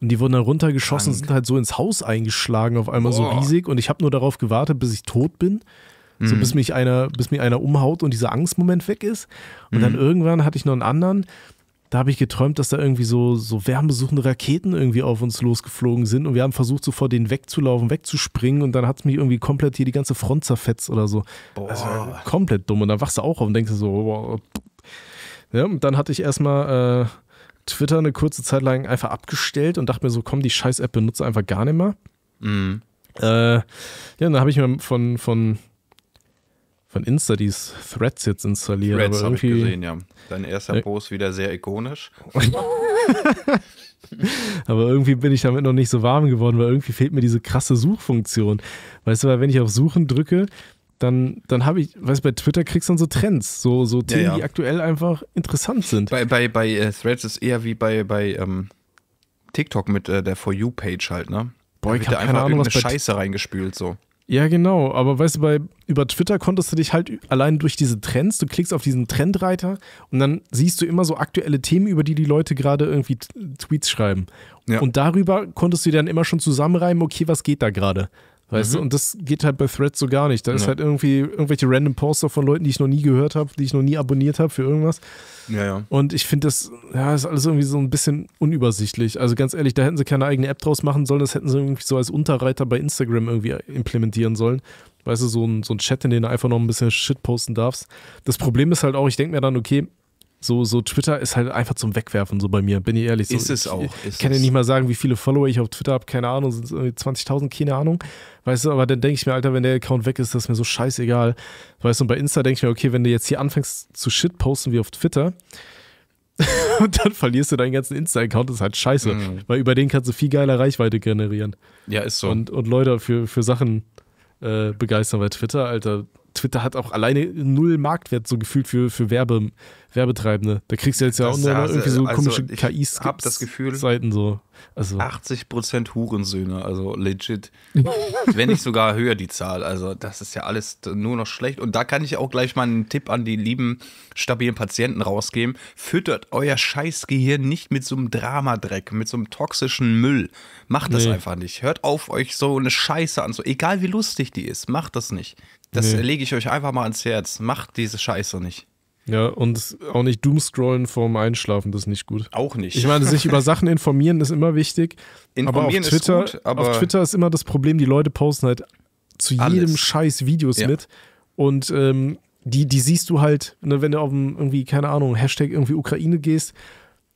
Und die wurden dann runtergeschossen, Dank. sind halt so ins Haus eingeschlagen, auf einmal Boah. so riesig. Und ich habe nur darauf gewartet, bis ich tot bin. So mhm. bis mich einer, bis mich einer umhaut und dieser Angstmoment weg ist. Und mhm. dann irgendwann hatte ich noch einen anderen. Da habe ich geträumt, dass da irgendwie so, so wärmesuchende Raketen irgendwie auf uns losgeflogen sind und wir haben versucht, so vor denen wegzulaufen, wegzuspringen und dann hat es mich irgendwie komplett hier die ganze Front zerfetzt oder so. Boah. Also komplett dumm. Und dann wachst du auch auf und denkst so, boah. Ja, und dann hatte ich erstmal äh, Twitter eine kurze Zeit lang einfach abgestellt und dachte mir so, komm, die scheiß App benutze einfach gar nicht mehr. Mhm. Äh, ja, dann habe ich mir von, von von Insta die Threads jetzt installiert. Threads habe ich gesehen, ja. Dein erster äh, Post wieder sehr ikonisch. aber irgendwie bin ich damit noch nicht so warm geworden, weil irgendwie fehlt mir diese krasse Suchfunktion. Weißt du, weil wenn ich auf Suchen drücke, dann, dann habe ich, weißt du, bei Twitter kriegst du dann so Trends, so, so Themen, ja, ja. die aktuell einfach interessant sind. Bei, bei, bei äh, Threads ist eher wie bei, bei ähm, TikTok mit äh, der For You-Page halt, ne? Boah, ich da wird da einfach Ahnung, irgendeine Scheiße reingespült so. Ja, genau. Aber weißt du, bei, über Twitter konntest du dich halt allein durch diese Trends, du klickst auf diesen Trendreiter und dann siehst du immer so aktuelle Themen, über die die Leute gerade irgendwie Tweets schreiben. Ja. Und darüber konntest du dir dann immer schon zusammenreimen, okay, was geht da gerade? Weißt mhm. du, und das geht halt bei Threads so gar nicht. Da ja. ist halt irgendwie irgendwelche random Poster von Leuten, die ich noch nie gehört habe, die ich noch nie abonniert habe für irgendwas. Ja, ja. Und ich finde das, ja, ist alles irgendwie so ein bisschen unübersichtlich. Also ganz ehrlich, da hätten sie keine eigene App draus machen sollen, das hätten sie irgendwie so als Unterreiter bei Instagram irgendwie implementieren sollen. Weißt du, so ein, so ein Chat, in den du einfach noch ein bisschen Shit posten darfst. Das Problem ist halt auch, ich denke mir dann, okay, so, so Twitter ist halt einfach zum Wegwerfen, so bei mir, bin ich ehrlich. So, ist es auch. Ich, ich kann dir nicht mal sagen, wie viele Follower ich auf Twitter habe, keine Ahnung, sind es irgendwie 20.000, keine Ahnung. Weißt du, aber dann denke ich mir, Alter, wenn der Account weg ist, das ist mir so scheißegal. Weißt du, und bei Insta denke ich mir, okay, wenn du jetzt hier anfängst zu shit posten wie auf Twitter, und dann verlierst du deinen ganzen Insta-Account, das ist halt scheiße, mhm. weil über den kannst du viel geiler Reichweite generieren. Ja, ist so. Und, und Leute für, für Sachen äh, begeistern, weil Twitter, Alter, Twitter hat auch alleine null Marktwert so gefühlt für, für Werbe, Werbetreibende. Da kriegst du jetzt ja auch nur also, irgendwie so also komische KI-Seiten so. Also. 80% Hurensöhne, also legit. Wenn nicht sogar höher die Zahl. Also, das ist ja alles nur noch schlecht. Und da kann ich auch gleich mal einen Tipp an die lieben, stabilen Patienten rausgeben. Füttert euer Scheißgehirn nicht mit so einem Dramadreck, mit so einem toxischen Müll. Macht das nee. einfach nicht. Hört auf, euch so eine Scheiße an. So, egal wie lustig die ist, macht das nicht. Das nee. lege ich euch einfach mal ans Herz. Macht diese Scheiße nicht. Ja, und auch nicht doomscrollen vorm Einschlafen, das ist nicht gut. Auch nicht. Ich meine, sich über Sachen informieren ist immer wichtig. Informieren aber auf Twitter, ist gut, aber auf Twitter ist immer das Problem, die Leute posten halt zu alles. jedem Scheiß Videos ja. mit und ähm, die, die siehst du halt, ne, wenn du auf dem irgendwie, keine Ahnung, Hashtag irgendwie Ukraine gehst,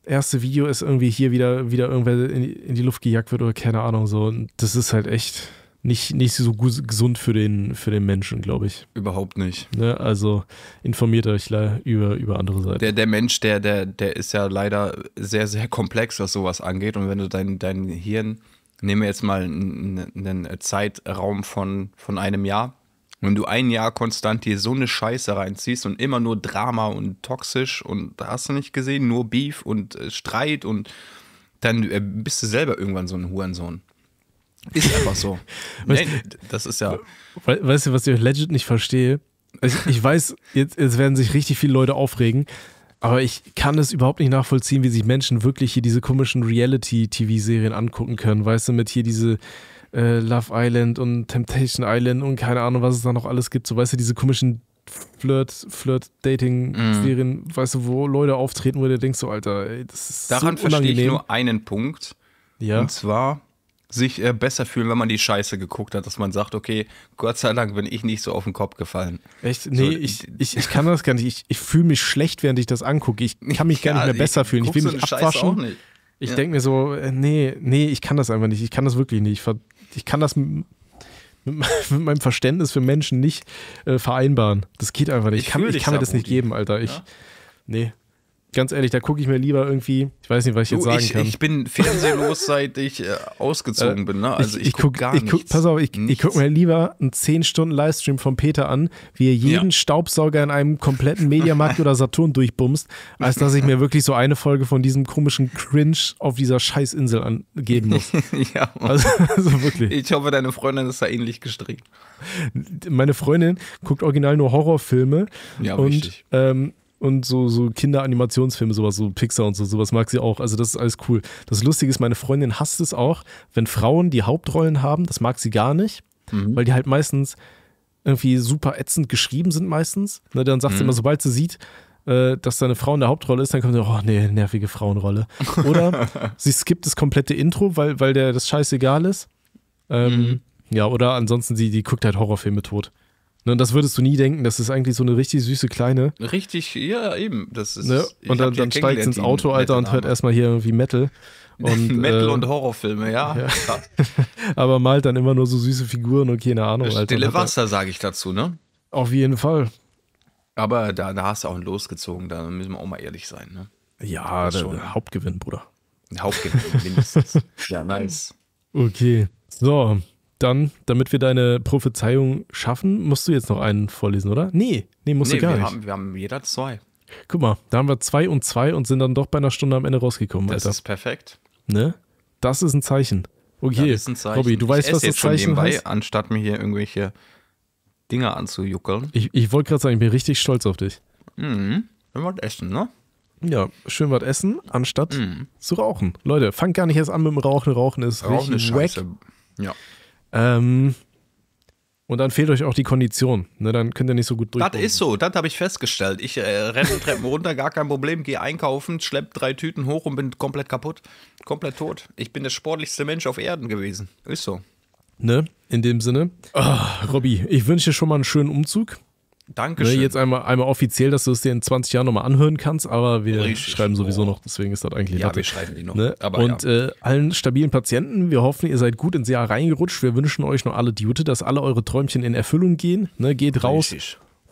erste Video ist irgendwie hier wieder, wieder irgendwer in, in die Luft gejagt wird oder keine Ahnung so. Und das ist halt echt nicht, nicht so gesund für den, für den Menschen, glaube ich. Überhaupt nicht. Ne? Also informiert euch über, über andere Seiten. Der, der Mensch, der, der, der ist ja leider sehr, sehr komplex, was sowas angeht. Und wenn du dein, dein Hirn, nehmen wir jetzt mal einen, Zeitraum von, von einem Jahr, wenn du ein Jahr konstant hier so eine Scheiße reinziehst und immer nur Drama und toxisch und da hast du nicht gesehen, nur Beef und äh, Streit und dann äh, bist du selber irgendwann so ein Hurensohn. Ist einfach so. Weißt, nee, das ist ja. Weißt du, was ich euch legit nicht verstehe? Ich, also, ich weiß, jetzt, jetzt werden sich richtig viele Leute aufregen, aber ich kann es überhaupt nicht nachvollziehen, wie sich Menschen wirklich hier diese komischen Reality-TV-Serien angucken können. Weißt du, mit hier diese äh, Love Island und Temptation Island und keine Ahnung, was es da noch alles gibt. So, weißt du, diese komischen Flirt, Dating, Serien, mm. weißt du, wo Leute auftreten, wo du denkst, so, Alter, ey, das ist Daran so verstehe ich nur einen Punkt. Ja. Und zwar, sich äh, besser fühlen, wenn man die Scheiße geguckt hat, dass man sagt, okay, Gott sei Dank bin ich nicht so auf den Kopf gefallen. Echt? Nee, so, ich, ich, ich kann das gar nicht. Ich, ich fühle mich schlecht, während ich das angucke. Ich kann mich ja, gar nicht mehr besser fühlen. Ich will so mich abwaschen. Ich ja. denke mir so, äh, nee, nee, ich kann das einfach nicht. Ich kann das wirklich nicht. Ich kann das mit meinem Verständnis für Menschen nicht äh, vereinbaren. Das geht einfach nicht. Ich, kann, ich kann, ich kann mir das nicht geben, Alter. Ich, ja? Nee, ganz ehrlich, da gucke ich mir lieber irgendwie, ich weiß nicht, was ich du, jetzt sagen ich, kann. Ich bin fernsehlos, seit ich äh, ausgezogen äh, bin. Ne? Also ich, ich, ich gucke gar ich guck, Pass auf, ich, ich gucke mir lieber einen 10-Stunden-Livestream von Peter an, wie er jeden ja. Staubsauger in einem kompletten Mediamarkt oder Saturn durchbumst, als dass ich mir wirklich so eine Folge von diesem komischen Cringe auf dieser Scheißinsel angeben muss. ja, also, also, wirklich. Ich hoffe, deine Freundin ist da ähnlich gestrickt. Meine Freundin guckt original nur Horrorfilme. Ja, und, richtig. Ähm, und so, so Kinderanimationsfilme, sowas, so Pixar und so, sowas mag sie auch. Also das ist alles cool. Das Lustige ist, meine Freundin hasst es auch, wenn Frauen die Hauptrollen haben, das mag sie gar nicht, mhm. weil die halt meistens irgendwie super ätzend geschrieben sind meistens. Ne, dann sagt mhm. sie immer, sobald sie sieht, äh, dass da eine Frau in der Hauptrolle ist, dann kommt sie, oh nee, nervige Frauenrolle. Oder sie skippt das komplette Intro, weil, weil der das scheißegal ist. Ähm, mhm. Ja, oder ansonsten, sie die guckt halt Horrorfilme tot. Ne, und das würdest du nie denken. Das ist eigentlich so eine richtig süße Kleine. Richtig, ja, eben. Das ist, ne? Und dann, dann steigt sie ins Auto, Alter, und hört erstmal hier irgendwie Metal. Und, Metal äh, und ähm, Horrorfilme, ja. ja. Aber malt dann immer nur so süße Figuren und keine Ahnung. Alter. Ne? Stille Wasser, sage ich dazu, ne? Auf jeden Fall. Aber da, da hast du auch einen losgezogen, da müssen wir auch mal ehrlich sein, ne? Ja, der, der Hauptgewinn, Bruder. Hauptgewinn mindestens. ja, nice. Okay. So, dann, damit wir deine Prophezeiung schaffen, musst du jetzt noch einen vorlesen, oder? Nee, nee, musst nee, du gar wir nicht. Haben, wir haben jeder zwei. Guck mal, da haben wir zwei und zwei und sind dann doch bei einer Stunde am Ende rausgekommen. Das Alter. ist perfekt. Ne? Das ist ein Zeichen. Okay, das ist ein Zeichen. Robby, du ich weißt, was das Zeichen nebenbei, heißt? anstatt mir hier irgendwelche Dinger anzujuckeln. Ich, ich wollte gerade sagen, ich bin richtig stolz auf dich. Mhm. Wenn wir was essen, ne? Ja, schön was essen, anstatt mhm. zu rauchen. Leute, fangt gar nicht erst an mit dem Rauchen. Rauchen ist Rauchen richtig ist Wack. Ja. Ähm, und dann fehlt euch auch die Kondition. Ne, dann könnt ihr nicht so gut durchkommen. Das ist so, das habe ich festgestellt. Ich äh, renne Treppen runter, gar kein Problem, gehe einkaufen, schlepp drei Tüten hoch und bin komplett kaputt, komplett tot. Ich bin der sportlichste Mensch auf Erden gewesen. Ist so. Ne, in dem Sinne. Oh, Robby, ich wünsche dir schon mal einen schönen Umzug. Dankeschön. Ne, jetzt einmal, einmal offiziell, dass du es dir in 20 Jahren nochmal anhören kannst, aber wir Richtig. schreiben sowieso oh. noch, deswegen ist das eigentlich Ja, Latte. wir schreiben die noch. Ne? Und ja. äh, allen stabilen Patienten, wir hoffen, ihr seid gut ins Jahr reingerutscht. Wir wünschen euch noch alle Jute, dass alle eure Träumchen in Erfüllung gehen. Ne? Geht raus,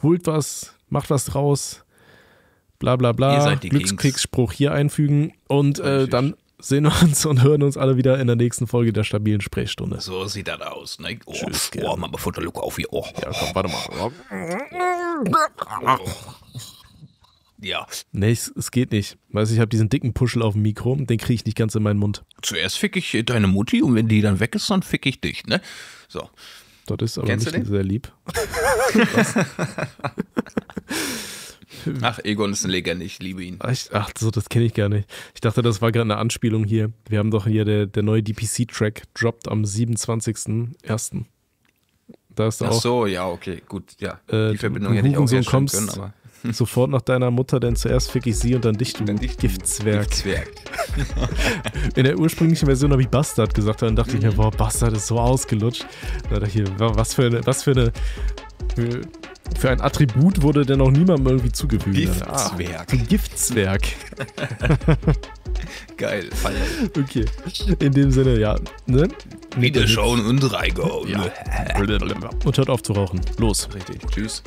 holt was, macht was draus, bla bla bla. Glückskriegsspruch hier einfügen und äh, dann sehen uns und hören uns alle wieder in der nächsten Folge der stabilen Sprechstunde. So sieht das aus. Ne? Oh, Tschüss, oh, oh, mach mal Futterluke auf hier. Oh. Ja, komm, warte mal. Oh. Ja. Nee, ich, es geht nicht. Weißt du, ich habe diesen dicken Puschel auf dem Mikro, den kriege ich nicht ganz in meinen Mund. Zuerst fick ich äh, deine Mutti und wenn die dann weg ist, dann fick ich dich, ne? So. Das ist aber Kennst nicht sehr lieb. Ach, Egon ist eine Legende, ich liebe ihn. Ich, ach so, das kenne ich gar nicht. Ich dachte, das war gerade eine Anspielung hier. Wir haben doch hier der, der neue DPC-Track droppt am 27.01. Da ist ach auch, so, ja, okay, gut, ja. Äh, die Verbindung hätte ich auch sehr kommst, können, aber... Sofort nach deiner Mutter, denn zuerst fick ich sie und dann dich, du dann dich, Giftzwerg. Giftzwerg. In der ursprünglichen Version habe ich Bastard gesagt, dann dachte mhm. ich mir, mhm. boah, Bastard ist so ausgelutscht. Da dachte ich was für eine, was für eine äh, für ein Attribut wurde der noch niemandem irgendwie zugefügt. Giftswerk. Ah, Giftzwerg. Geil. Alter. Okay. In dem Sinne, ja. Ne? Wieder und reingehauen. Ja. und hört auf zu rauchen. Los. Richtig. Tschüss.